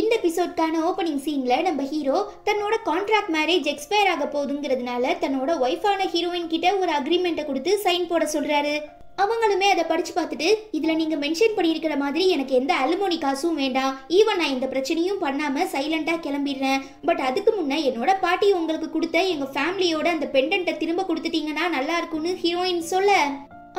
இந்த எபிசோட்கான ஓப்பனிங் சீனில் நம்ம ஹீரோ தன்னோட கான்ட்ராக்ட் மேரேஜ் எக்ஸ்பயர் ஆக போகுதுங்கிறதுனால தன்னோட ஒய்ஃபான ஹீரோயின் கிட்ட ஒரு அக்ரிமெண்ட்டை கொடுத்து சைன் போட சொல்கிறாரு அவங்களுமே அதை படித்து பார்த்துட்டு இதில் நீங்கள் மென்ஷன் பண்ணியிருக்கிற மாதிரி எனக்கு எந்த அலுமோனி காசும் வேண்டாம் ஈவன் நான் இந்த பிரச்சனையும் பண்ணாமல் சைலண்ட்டாக கிளம்பிடுறேன் பட் அதுக்கு முன்னே என்னோட பாட்டி உங்களுக்கு கொடுத்த எங்கள் ஃபேமிலியோட அந்த பெண்டன்ட்டை திரும்ப கொடுத்துட்டீங்கன்னா நல்லா இருக்கும்னு ஹீரோயின் சொல்ல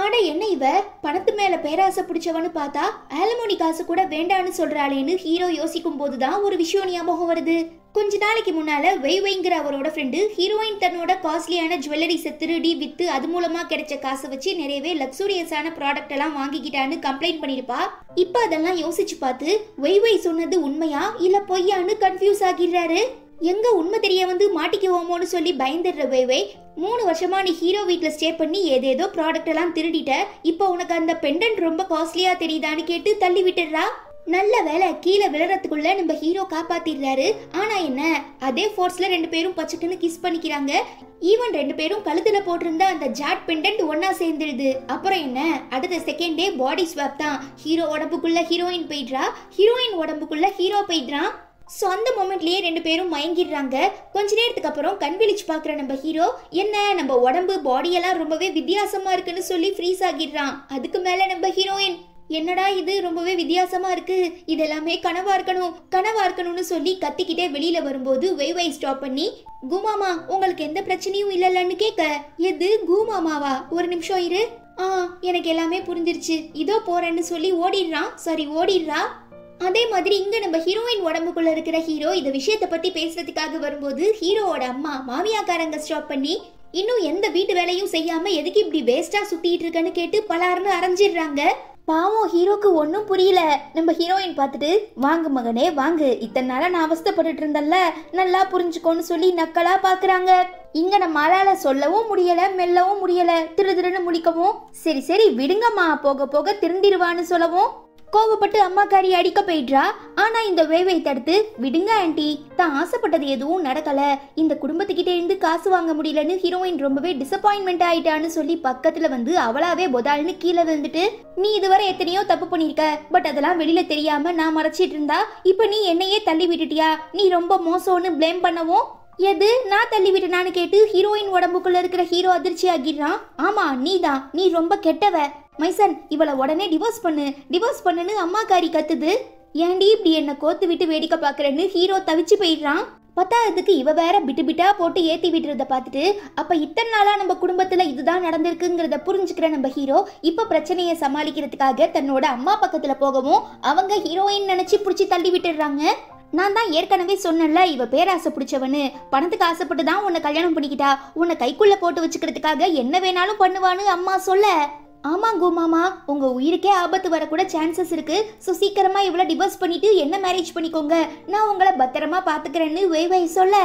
ஆனா என்ன இவ பணத்து மேல பேராசை பிடிச்சவனு பார்த்தா ஆலமோனி காசு கூட வேண்டான்னு சொல்றாளேன்னு ஹீரோ யோசிக்கும் போதுதான் ஒரு விஷயம் ஞாபகம் வருது கொஞ்ச நாளைக்கு முன்னால வெய் வெய்ங்கிற அவரோட ஃப்ரெண்டு ஹீரோயின் தன்னோட காஸ்ட்லியான ஜுவல்லரிஸ் திருடி வித்து அது மூலமா கிடைச்ச காசை வச்சு நிறையவே லக்ஸூரியஸான ப்ராடக்ட் எல்லாம் வாங்கிக்கிட்டான்னு கம்ப்ளைண்ட் பண்ணிருப்பா இப்ப அதெல்லாம் யோசிச்சு பார்த்து வெய் வெய் சொன்னது உண்மையா இல்ல பொய்யான்னு கன்ஃபியூஸ் ஆகிடுறாரு எங்கே உண்மை தெரிய வந்து மாட்டிக்குவோமோன்னு சொல்லி பயந்துடுற வேவே மூணு வருஷமாக நீ ஹீரோ வீட்டில் ஸ்டே பண்ணி ஏதேதோ ப்ராடக்ட் எல்லாம் திருடிட்ட இப்போ உனக்கு அந்த பெண்டன்ட் ரொம்ப காஸ்ட்லியாக தெரியுதான்னு கேட்டு தள்ளி விட்டுடுறா நல்ல வேலை கீழே விழறதுக்குள்ள நம்ம ஹீரோ காப்பாத்திடுறாரு ஆனா என்ன அதே ஃபோர்ஸ்ல ரெண்டு பேரும் பச்சைக்குன்னு கிஸ் பண்ணிக்கிறாங்க ஈவன் ரெண்டு பேரும் கழுத்துல போட்டிருந்த அந்த ஜாட் பெண்டன்ட் ஒன்னா சேர்ந்துடுது அப்புறம் என்ன அடுத்த செகண்ட் டே பாடி ஸ்வாப் தான் ஹீரோ உடம்புக்குள்ள ஹீரோயின் போயிடுறா ஹீரோயின் உடம்புக்குள்ள ஹீரோ போயிடுறான் ஸோ அந்த மூமெண்ட்லேயே ரெண்டு பேரும் மயங்கிடுறாங்க கொஞ்ச நேரத்துக்கு அப்புறம் கண் விழிச்சு பார்க்குற நம்ம ஹீரோ என்ன நம்ம உடம்பு பாடியெல்லாம் ரொம்பவே வித்தியாசமாக இருக்குன்னு சொல்லி ஃப்ரீஸ் ஆகிடுறான் அதுக்கு மேலே நம்ம ஹீரோயின் என்னடா இது ரொம்பவே வித்தியாசமா இருக்கு இதெல்லாமே கனவா இருக்கணும் கனவா இருக்கணும்னு சொல்லி கத்திக்கிட்டே வெளியில வரும்போது வெய்வை ஸ்டாப் பண்ணி கூமாமா உங்களுக்கு எந்த பிரச்சனையும் இல்லைல்லன்னு கேட்க எது கூமாமாவா ஒரு நிமிஷம் இரு ஆ எனக்கு எல்லாமே புரிஞ்சிருச்சு இதோ போறேன்னு சொல்லி ஓடிடுறான் சரி ஓடிடுறா அதே மாதிரி இங்க நம்ம ஹீரோயின் உடம்புக்குள்ளே இருக்கிற ஹீரோ இந்த விஷயத்தை பற்றி பேசுறதுக்காக வரும்போது ஹீரோவோட அம்மா மாமியாக்காரங்க ஸ்டாப் பண்ணி இன்னும் எந்த வீட்டு வேலையும் செய்யாம எதுக்கு இப்படி வேஸ்டா சுத்திட்டு இருக்கேன்னு கேட்டு பலாருன்னு அரைஞ்சிடுறாங்க பாவம் ஹீரோக்கு ஒன்றும் புரியல நம்ம ஹீரோயின் பார்த்துட்டு வாங்க மகனே வாங்கு இத்தனை நாளாக நான் அவஸ்தப்பட்டு இருந்தல்ல நல்லா புரிஞ்சுக்கோன்னு சொல்லி நக்கலாக பார்க்குறாங்க இங்கே நம்மளால சொல்லவும் முடியலை மெல்லவும் முடியலை திரு திருன்னு முடிக்கவும் சரி சரி விடுங்கம்மா போக போக திருந்திருவான்னு சொல்லவும் கோவப்பட்டு அம்மாக்காரி அடிக்க போயிடுறா ஆனா இந்த வேவை தடுத்து விடுங்க ஆண்டி தான் ஆசைப்பட்டது எதுவும் நடக்கல இந்த குடும்பத்துக்கிட்டே இருந்து காசு வாங்க முடியலன்னு ஹீரோயின் ரொம்பவே டிசப்பாயின்மெண்ட் ஆயிட்டான்னு சொல்லி பக்கத்துல வந்து அவளாவே பொதால்னு கீழே விழுந்துட்டு நீ இதுவரை எத்தனையோ தப்பு பண்ணிருக்க பட் அதெல்லாம் வெளியில தெரியாம நான் மறைச்சிட்டு இருந்தா இப்ப நீ என்னையே தள்ளி விட்டுட்டியா நீ ரொம்ப மோசம்னு பிளேம் பண்ணவும் எது நான் தள்ளிவிட்டேனான்னு கேட்டு ஹீரோயின் உடம்புக்குள்ள இருக்கிற ஹீரோ அதிர்ச்சி ஆகிடுறான் ஆமா நீ தான் நீ ரொம்ப கெட்டவ மைசன் இவளை உடனே டிவோர்ஸ் பண்ணு டிவோர்ஸ் பண்ணுன்னு அம்மா காரி கத்துது ஏண்டி இப்படி என்ன கோத்து விட்டு வேடிக்கை பாக்குறேன்னு ஹீரோ தவிச்சு போயிடுறான் பத்தாததுக்கு இவ வேற பிட்டு பிட்டா போட்டு ஏத்தி விட்டுறத பார்த்துட்டு அப்ப இத்தனை நாளா நம்ம குடும்பத்துல இதுதான் நடந்திருக்குங்கிறத புரிஞ்சுக்கிற நம்ம ஹீரோ இப்ப பிரச்சனையை சமாளிக்கிறதுக்காக தன்னோட அம்மா பக்கத்துல போகவும் அவங்க ஹீரோயின் நினைச்சு பிடிச்சி தள்ளி விட்டுடுறாங்க நான் தான் ஏற்கனவே சொன்னேன்ல இவ பேராசை பிடிச்சவனு பணத்துக்கு ஆசைப்பட்டு தான் உன்னை கல்யாணம் பண்ணிக்கிட்டா உன்னை கைக்குள்ள போட்டு வச்சுக்கிறதுக்காக என்ன வேணாலும் பண்ணுவான்னு அம்மா சொல்ல ஆமா கோமாமா உங்க உயிருக்கே ஆபத்து வரக்கூட சான்சஸ் இருக்கு ஸோ சீக்கிரமா இவ்வளவு டிவோர்ஸ் பண்ணிட்டு என்ன மேரேஜ் பண்ணிக்கோங்க நான் உங்களை பத்திரமா பாத்துக்கிறேன்னு வை சொல்ல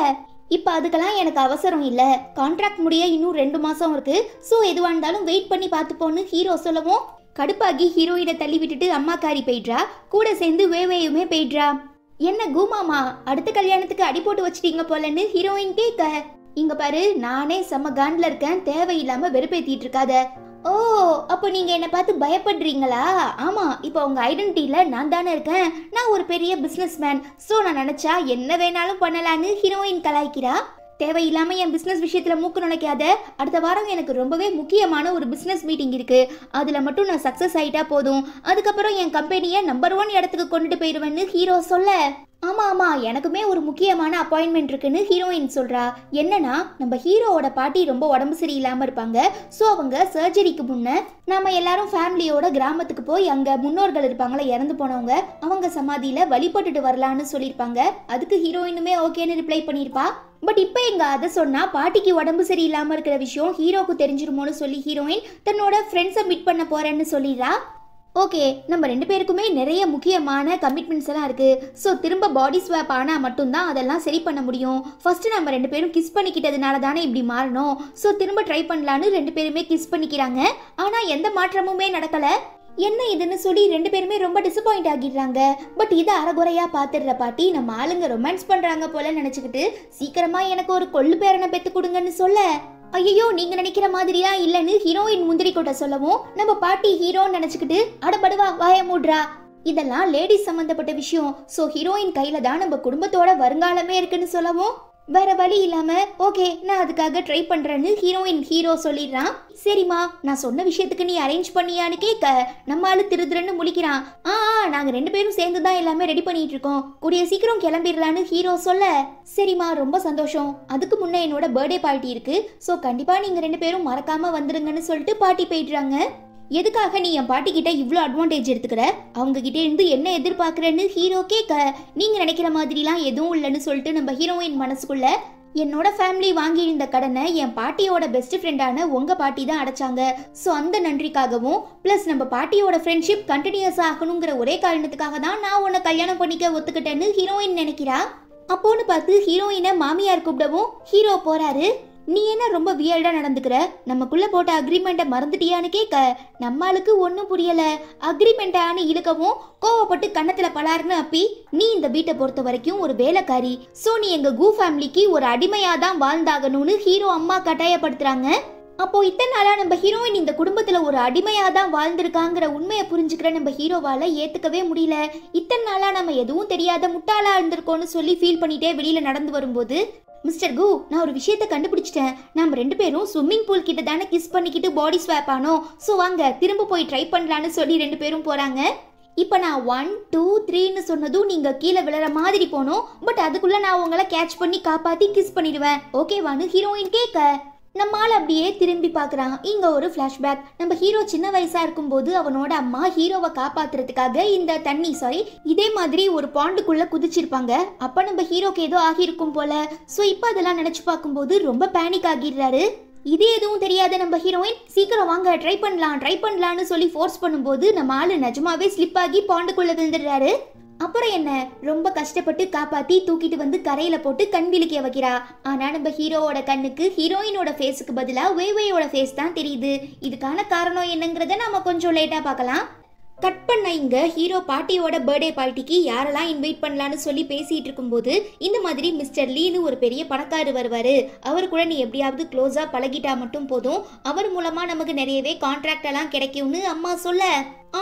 இப்போ அதுக்கெல்லாம் எனக்கு அவசரம் இல்லை கான்ட்ராக்ட் முடிய இன்னும் ரெண்டு மாதம் இருக்கு ஸோ எதுவாக இருந்தாலும் வெயிட் பண்ணி பார்த்துப்போன்னு ஹீரோ சொல்லவும் கடுப்பாகி ஹீரோயினை தள்ளி விட்டுட்டு அம்மா காரி போயிடுறா கூட சேர்ந்து வேவேயுமே போயிடுறா என்ன கூமாமா அடுத்த கல்யாணத்துக்கு அடி போட்டு வச்சிட்டீங்க போலன்னு ஹீரோயின் கேக்க இங்க பாரு நானே செம்ம காண்ட்ல இருக்கேன் தேவையில்லாம வெறுப்பேத்திட்டு இருக்காத ஓ அப்போ நீங்க என்ன பார்த்து பயப்படுறீங்களா ஆமா இப்போ உங்க ஐடென்டிட்டில நான் தானே இருக்கேன் நான் ஒரு பெரிய மேன் ஸோ நான் நினைச்சா என்ன வேணாலும் பண்ணலான்னு ஹீரோயின் கலாய்க்கிறா தேவையில்லாமல் என் பிஸ்னஸ் விஷயத்தில் மூக்கு நுழைக்காத அடுத்த வாரம் எனக்கு ரொம்பவே முக்கியமான ஒரு பிஸ்னஸ் மீட்டிங் இருக்குது அதில் மட்டும் நான் சக்ஸஸ் ஆகிட்டா போதும் அதுக்கப்புறம் என் கம்பெனியை நம்பர் ஒன் இடத்துக்கு கொண்டுட்டு போயிடுவேன்னு ஹீரோ சொல்ல ஆமாம் ஆமாம் எனக்குமே ஒரு முக்கியமான அப்பாயின்மெண்ட் இருக்குன்னு ஹீரோயின் சொல்கிறா என்னன்னா நம்ம ஹீரோவோட பாட்டி ரொம்ப உடம்பு சரியில்லாமல் இருப்பாங்க ஸோ அவங்க சர்ஜரிக்கு முன்னே நம்ம எல்லாரும் ஃபேமிலியோட கிராமத்துக்கு போய் அங்கே முன்னோர்கள் இருப்பாங்களே இறந்து போனவங்க அவங்க சமாதியில் வழிபட்டுட்டு வரலான்னு சொல்லியிருப்பாங்க அதுக்கு ஹீரோயினுமே ஓகேன்னு ரிப்ளை பண்ணியிருப்பா பட் இப்போ எங்க அதை சொன்னா பாட்டிக்கு உடம்பு சரியில்லாமல் இருக்கிற விஷயம் ஹீரோக்கு தெரிஞ்சிருமோன்னு சொல்லி ஹீரோயின் தன்னோட ஃப்ரெண்ட்ஸை மீட் பண்ண போறேன்னு சொல்லிடுறா ஓகே நம்ம ரெண்டு பேருக்குமே நிறைய முக்கியமான கமிட்மெண்ட்ஸ் எல்லாம் இருக்குது ஸோ திரும்ப பாடி ஸ்வாப் ஆனால் மட்டும்தான் அதெல்லாம் சரி பண்ண முடியும் ஃபர்ஸ்ட் நம்ம ரெண்டு பேரும் கிஸ் பண்ணிக்கிட்டதுனால தானே இப்படி மாறணும் ஸோ திரும்ப ட்ரை பண்ணலான்னு ரெண்டு பேருமே கிஸ் பண்ணிக்கிறாங்க ஆனால் எந்த மாற்றமுமே நடக்கலை என்ன இதுன்னு சொல்லி ரெண்டு பேருமே ரொம்ப டிசப்பாயிண்ட் ஆகிடுறாங்க பட் இதை அறகுறையா பாத்துடுற பாட்டி நம்ம ஆளுங்க ரொமான்ஸ் பண்ணுறாங்க போல நினச்சிக்கிட்டு சீக்கிரமாக எனக்கு ஒரு கொள்ளு பேரனை பெற்று கொடுங்கன்னு சொல்ல ஐயோ நீங்க நினைக்கிற மாதிரியா இல்லைன்னு ஹீரோயின் முந்திரி கொட்ட சொல்லவும் நம்ம பாட்டி ஹீரோன்னு நினைச்சுக்கிட்டு அடபடுவா வாய மூடுறா இதெல்லாம் லேடிஸ் சம்மந்தப்பட்ட விஷயம் ஸோ ஹீரோயின் கையில தான் நம்ம குடும்பத்தோட வருங்காலமே இருக்குன்னு சொல்லவும் வேற வழி இல்லாம ஓகே நான் அதுக்காக ட்ரை பண்றேன்னு ஹீரோயின் ஹீரோ சொல்லிடுறான் சரிம்மா நான் சொன்ன விஷயத்துக்கு நீ அரேஞ்ச் பண்ணியான்னு கேட்க நம்ம ஆளு திருதுறன்னு முழிக்கிறான் ஆ நாங்க ரெண்டு பேரும் சேர்ந்து தான் எல்லாமே ரெடி பண்ணிட்டு இருக்கோம் கூடிய சீக்கிரம் கிளம்பிடலான்னு ஹீரோ சொல்ல சரிம்மா ரொம்ப சந்தோஷம் அதுக்கு முன்னே என்னோட பர்த்டே பார்ட்டி இருக்கு ஸோ கண்டிப்பா நீங்க ரெண்டு பேரும் மறக்காம வந்துருங்கன்னு சொல்லிட்டு பார்ட்டி போயிடுறாங்க எதுக்காக நீ என் பாட்டிக்கிட்ட இவ்வளோ அட்வான்டேஜ் எடுத்துக்கிற கிட்டே இருந்து என்ன எதிர்பார்க்குறேன்னு ஹீரோ கேட்க நீங்கள் நினைக்கிற மாதிரிலாம் எதுவும் இல்லைன்னு சொல்லிட்டு நம்ம ஹீரோயின் மனசுக்குள்ள என்னோட ஃபேமிலி வாங்கியிருந்த கடனை என் பாட்டியோட பெஸ்ட் ஃப்ரெண்டான உங்கள் பாட்டி தான் அடைச்சாங்க ஸோ அந்த நன்றிக்காகவும் ப்ளஸ் நம்ம பாட்டியோட ஃப்ரெண்ட்ஷிப் கண்டினியூஸ் ஆகணுங்கிற ஒரே காரணத்துக்காக தான் நான் உன்னை கல்யாணம் பண்ணிக்க ஒத்துக்கிட்டேன்னு ஹீரோயின் நினைக்கிறா அப்போன்னு பார்த்து ஹீரோயினை மாமியார் கூப்பிடவும் ஹீரோ போறாரு நீ என்ன ரொம்ப வியர்டாக நடந்துக்கிற நமக்குள்ள போட்ட அக்ரிமெண்ட்டை மறந்துட்டியான்னு கேட்க நம்மளுக்கு ஒன்றும் புரியலை அக்ரிமெண்ட்டானு இழுக்கவும் கோவப்பட்டு கன்னத்தில் பலாருன்னு அப்பி நீ இந்த வீட்டை பொறுத்த வரைக்கும் ஒரு வேலைக்காரி ஸோ நீ எங்கள் கூ ஃபேமிலிக்கு ஒரு அடிமையாக தான் வாழ்ந்தாகணும்னு ஹீரோ அம்மா கட்டாயப்படுத்துகிறாங்க அப்போ இத்தனை நாளா நம்ம ஹீரோயின் இந்த குடும்பத்துல ஒரு அடிமையா தான் வாழ்ந்திருக்காங்கிற உண்மையை புரிஞ்சுக்கிற நம்ம ஹீரோவால ஏத்துக்கவே முடியல இத்தனை நாளா நம்ம எதுவும் தெரியாத முட்டாளா இருந்திருக்கோம்னு சொல்லி ஃபீல் பண்ணிட்டே வெளியில நடந்து வரும்போது மிஸ்டர் கு நான் ஒரு விஷயத்தை கண்டுபிடிச்சிட்டேன் நம்ம ரெண்டு பேரும் ஸ்விம்மிங் பூல் கிட்ட தானே கிஸ் பண்ணிக்கிட்டு பாடி ஸ்வாப் ஆனோம் ஸோ வாங்க திரும்ப போய் ட்ரை பண்ணலான்னு சொல்லி ரெண்டு பேரும் போகிறாங்க இப்போ நான் ஒன் டூ த்ரீன்னு சொன்னதும் நீங்கள் கீழே விழற மாதிரி போனோம் பட் அதுக்குள்ளே நான் உங்களை கேட்ச் பண்ணி காப்பாற்றி கிஸ் பண்ணிடுவேன் ஓகேவான்னு ஹீரோயின் கேட்க நம்மால் அப்படியே திரும்பி பார்க்குறாங்க இங்கே ஒரு ஃப்ளாஷ்பேக் நம்ம ஹீரோ சின்ன வயசாக இருக்கும்போது அவனோட அம்மா ஹீரோவை காப்பாற்றுறதுக்காக இந்த தண்ணி சாரி இதே மாதிரி ஒரு பாண்டுக்குள்ளே குதிச்சிருப்பாங்க அப்போ நம்ம ஹீரோக்கு ஏதோ ஆகியிருக்கும் போல ஸோ இப்போ அதெல்லாம் நினச்சி பார்க்கும்போது ரொம்ப பேனிக் ஆகிடுறாரு இது எதுவும் தெரியாத நம்ம ஹீரோயின் சீக்கிரம் வாங்க ட்ரை பண்ணலாம் ட்ரை பண்ணலான்னு சொல்லி ஃபோர்ஸ் பண்ணும்போது நம்ம ஆள் நிஜமாவே ஸ்லிப் ஆகி பாண்டுக்குள்ளே விழுந்துடுறாரு அப்புறம் என்ன ரொம்ப கஷ்டப்பட்டு காப்பாத்தி தூக்கிட்டு வந்து கரையில போட்டு கண் விழிக்க வைக்கிறா ஆனா நம்ம ஹீரோவோட கண்ணுக்கு ஹீரோயினோட ஃபேஸுக்கு பதிலாக வேவேயோட ஃபேஸ் தான் தெரியுது இதுக்கான காரணம் என்னங்கிறத நம்ம கொஞ்சம் லேட்டா பார்க்கலாம் கட் பண்ண இங்க ஹீரோ பாட்டியோட பர்த்டே பார்ட்டிக்கு யாரெல்லாம் இன்வைட் பண்ணலான்னு சொல்லி பேசிட்டு இருக்கும்போது இந்த மாதிரி மிஸ்டர் லீனு ஒரு பெரிய பணக்காரர் வருவாரு அவர் கூட நீ எப்படியாவது க்ளோஸா பழகிட்டா மட்டும் போதும் அவர் மூலமா நமக்கு நிறையவே கான்ட்ராக்ட் எல்லாம் கிடைக்கும்னு அம்மா சொல்ல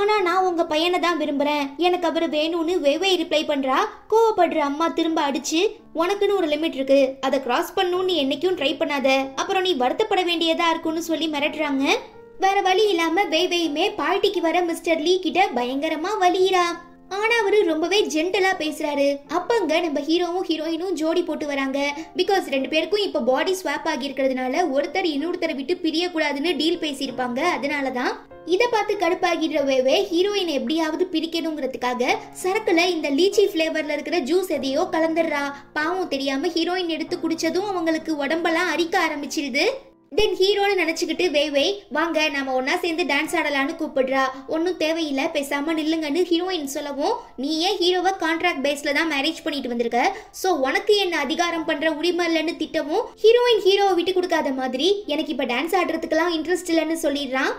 ஆனா நான் உங்க பையனை தான் விரும்புறேன் எனக்கு அவர் வேணும்னு வெவ்வே ரிப்ளை பண்றா கோவப்படுற அம்மா திரும்ப அடிச்சு உனக்குன்னு ஒரு லிமிட் இருக்கு அதை கிராஸ் பண்ணும் நீ என்னைக்கும் ட்ரை பண்ணாத அப்புறம் நீ வருத்தப்பட வேண்டியதா இருக்கும்னு சொல்லி மிரட்டுறாங்க வேற வழி இல்லாம வெய்வேயுமே பார்ட்டிக்கு வர மிஸ்டர் லீ கிட்ட பயங்கரமா வலியிறா ஆனா அவரு ரொம்பவே ஜென்டலா பேசுறாரு அப்பங்க நம்ம ஹீரோவும் ஹீரோயினும் ஜோடி போட்டு வராங்க பிகாஸ் ரெண்டு பேருக்கும் இப்ப பாடி ஸ்வாப் ஆகி இருக்கிறதுனால ஒருத்தர் இன்னொருத்தரை விட்டு பிரியக்கூடாதுன்னு டீல் பேசியிருப்பாங்க அதனாலதான் இதை பார்த்து வேவே ஹீரோயின் எப்படியாவது பிரிக்கணுங்கிறதுக்காக சரக்குல இந்த லீச்சி பிளேவர்ல இருக்கிற ஜூஸ் எதையோ கலந்துடுறா பாவம் தெரியாம ஹீரோயின் எடுத்து குடிச்சதும் அவங்களுக்கு உடம்பெல்லாம் அரிக்க ஆரம்பிச்சிருது தென் ஹீரோன்னு நினச்சிக்கிட்டு வே வே வாங்க நம்ம ஒன்றா சேர்ந்து டான்ஸ் ஆடலான்னு கூப்பிடுறா ஒன்றும் தேவையில்லை பேசாமல் நில்லுங்கன்னு ஹீரோயின் சொல்லவும் நீ ஏன் ஹீரோவை கான்ட்ராக்ட் பேஸில் தான் மேரேஜ் பண்ணிட்டு வந்திருக்க ஸோ உனக்கு என்ன அதிகாரம் பண்ணுற உரிமை இல்லைன்னு திட்டமும் ஹீரோயின் ஹீரோவை விட்டு கொடுக்காத மாதிரி எனக்கு இப்போ டான்ஸ் ஆடுறதுக்கெல்லாம் இன்ட்ரெஸ்ட் இல்லைன்னு சொல்லிடுறான்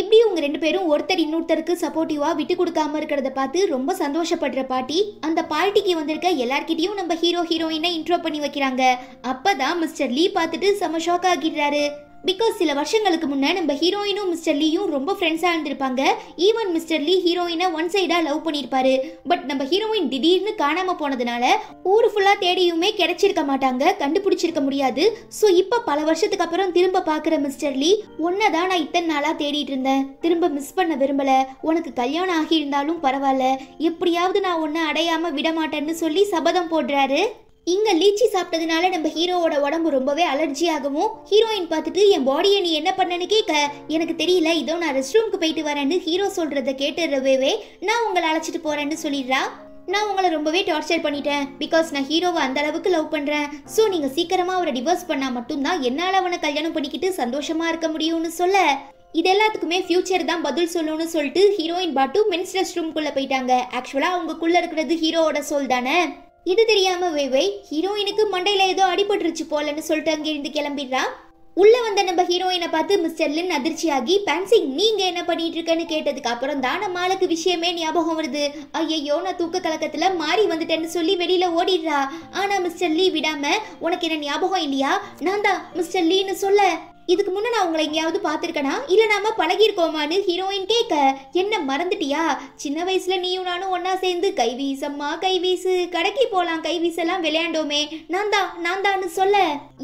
இப்படி உங்க ரெண்டு பேரும் ஒருத்தர் இன்னொருத்தருக்கு சப்போர்ட்டிவாக விட்டு கொடுக்காம இருக்கிறத பார்த்து ரொம்ப சந்தோஷப்படுற பாட்டி அந்த பார்ட்டிக்கு வந்திருக்க எல்லார்கிட்டயும் நம்ம ஹீரோ ஹீரோயினை இன்ட்ரோ பண்ணி வைக்கிறாங்க அப்பதான் மிஸ்டர் லீ பார்த்துட்டு செம ஷாக் ஆகிடுறாரு பிகாஸ் சில வருஷங்களுக்கு முன்னே நம்ம ஹீரோயினும் மிஸ்டர் லீயும் ரொம்ப ஃப்ரெண்ட்ஸாக இருந்திருப்பாங்க ஈவன் மிஸ்டர் லீ ஹீரோயினை ஒன் சைடாக லவ் பண்ணியிருப்பாரு பட் நம்ம ஹீரோயின் திடீர்னு காணாமல் போனதுனால ஊர் ஃபுல்லாக தேடியுமே கிடைச்சிருக்க மாட்டாங்க கண்டுபிடிச்சிருக்க முடியாது ஸோ இப்போ பல வருஷத்துக்கு அப்புறம் திரும்ப பார்க்குற மிஸ்டர் லீ ஒன்றை தான் நான் இத்தனை நாளாக தேடிட்டு இருந்தேன் திரும்ப மிஸ் பண்ண விரும்பலை உனக்கு கல்யாணம் ஆகியிருந்தாலும் பரவாயில்ல எப்படியாவது நான் ஒன்றை அடையாமல் விட மாட்டேன்னு சொல்லி சபதம் போடுறாரு இங்க லீச்சி சாப்பிட்டதுனால நம்ம ஹீரோவோட உடம்பு ரொம்பவே அலர்ஜியாகவும் ஹீரோயின் பார்த்துட்டு என் பாடியை நீ என்ன பண்ணனு கேட்க எனக்கு தெரியல இதோ நான் ரெஸ்ட் ரூம்க்கு போயிட்டு வரேன்னு ஹீரோ சொல்றத கேட்டுறவே நான் உங்களை அழைச்சிட்டு போறேன்னு சொல்லிடுறா நான் உங்களை ரொம்பவே டார்ச்சர் பண்ணிட்டேன் பிகாஸ் நான் ஹீரோவை அந்த அளவுக்கு லவ் பண்ணுறேன் ஸோ நீங்கள் சீக்கிரமாக அவரை டிவோர்ஸ் பண்ணால் மட்டும்தான் என்னால் அவனை கல்யாணம் பண்ணிக்கிட்டு சந்தோஷமாக இருக்க முடியும்னு சொல்ல இது எல்லாத்துக்குமே ஃபியூச்சர் தான் பதில் சொல்லணும்னு சொல்லிட்டு ஹீரோயின் பாட்டு மென்ஸ் ரெஸ்ட் ரூம்குள்ளே போயிட்டாங்க ஆக்சுவலாக அவங்கக்குள்ளே இருக்கிறது ஹீரோவோட சோல் தானே இது தெரியாம வேவை ஹீரோயினுக்கு மண்டையில ஏதோ அடிபட்டுருச்சு போலன்னு சொல்லிட்டு அங்கிருந்து கிளம்பிடுறா உள்ள வந்த நம்ம ஹீரோயினை பார்த்து மிஸ்டர் லின் அதிர்ச்சியாகி பேன்சிங் நீங்க என்ன பண்ணிட்டு இருக்கன்னு கேட்டதுக்கு அப்புறம் தான் நம்மளுக்கு விஷயமே ஞாபகம் வருது ஐயோ நான் தூக்க கலக்கத்துல மாறி வந்துட்டேன்னு சொல்லி வெளியில ஓடிடுறா ஆனா மிஸ்டர் லீ விடாம உனக்கு என்ன ஞாபகம் இல்லையா நான் தான் மிஸ்டர் லீன்னு சொல்ல இதுக்கு முன்னே நான் உங்களை எங்கேயாவது பார்த்துருக்கேனா இல்லை நாம் பழகியிருக்கோமான்னு ஹீரோயின் கேட்க என்ன மறந்துட்டியா சின்ன வயசில் நீயும் நானும் ஒன்றா சேர்ந்து கை வீசம்மா கை வீசு கடைக்கு போகலாம் கைவீசெல்லாம் விளையாண்டோமே நான் தான் நான் தான்னு சொல்ல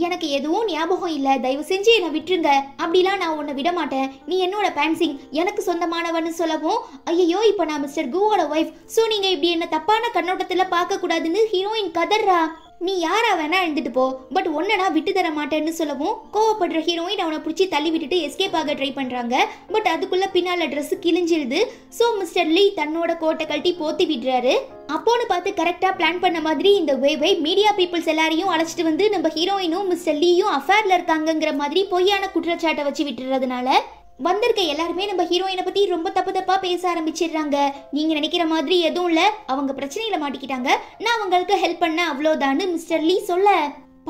எனக்கு எதுவும் ஞாபகம் இல்லை தயவு செஞ்சு என்னை விட்டுருங்க அப்படிலாம் நான் உன்னை விட மாட்டேன் நீ என்னோட பேன்சிங் எனக்கு சொந்தமானவன்னு சொல்லவும் ஐயோ இப்போ நான் மிஸ்டர் குவோட ஒய்ஃப் ஸோ நீங்கள் இப்படி என்ன தப்பான கண்ணோட்டத்தில் பார்க்கக்கூடாதுன்னு ஹீரோயின் கதர்றா நீ யாராக வேணால் எழுந்துட்டு போ பட் ஒன்றனா விட்டு தர மாட்டேன்னு சொல்லவும் கோவப்படுற ஹீரோயின் அவனை பிடிச்சி தள்ளி விட்டுட்டு எஸ்கேப் ஆக ட்ரை பண்ணுறாங்க பட் அதுக்குள்ளே பின்னால் ட்ரெஸ்ஸு கிழிஞ்சிருது ஸோ மிஸ்டர் லீ தன்னோட கோட்டை கழட்டி போத்தி விடுறாரு அப்போன்னு பார்த்து கரெக்டாக பிளான் பண்ண மாதிரி இந்த வேவை மீடியா பீப்புள்ஸ் எல்லாரையும் அழைச்சிட்டு வந்து நம்ம ஹீரோயினும் மிஸ்டர் லீயும் அஃபேரில் இருக்காங்கங்கிற மாதிரி பொய்யான குற்றச்சாட்டை வச்சு விட்டுறதுனால வந்திருக்க எல்லாருமே நம்ம ஹீரோயினை பற்றி ரொம்ப தப்பு தப்பாக பேச ஆரம்பிச்சிடுறாங்க நீங்கள் நினைக்கிற மாதிரி எதுவும் இல்லை அவங்க பிரச்சனையில் மாட்டிக்கிட்டாங்க நான் அவங்களுக்கு ஹெல்ப் பண்ண அவ்வளோதான்னு மிஸ்டர் லீ சொல்ல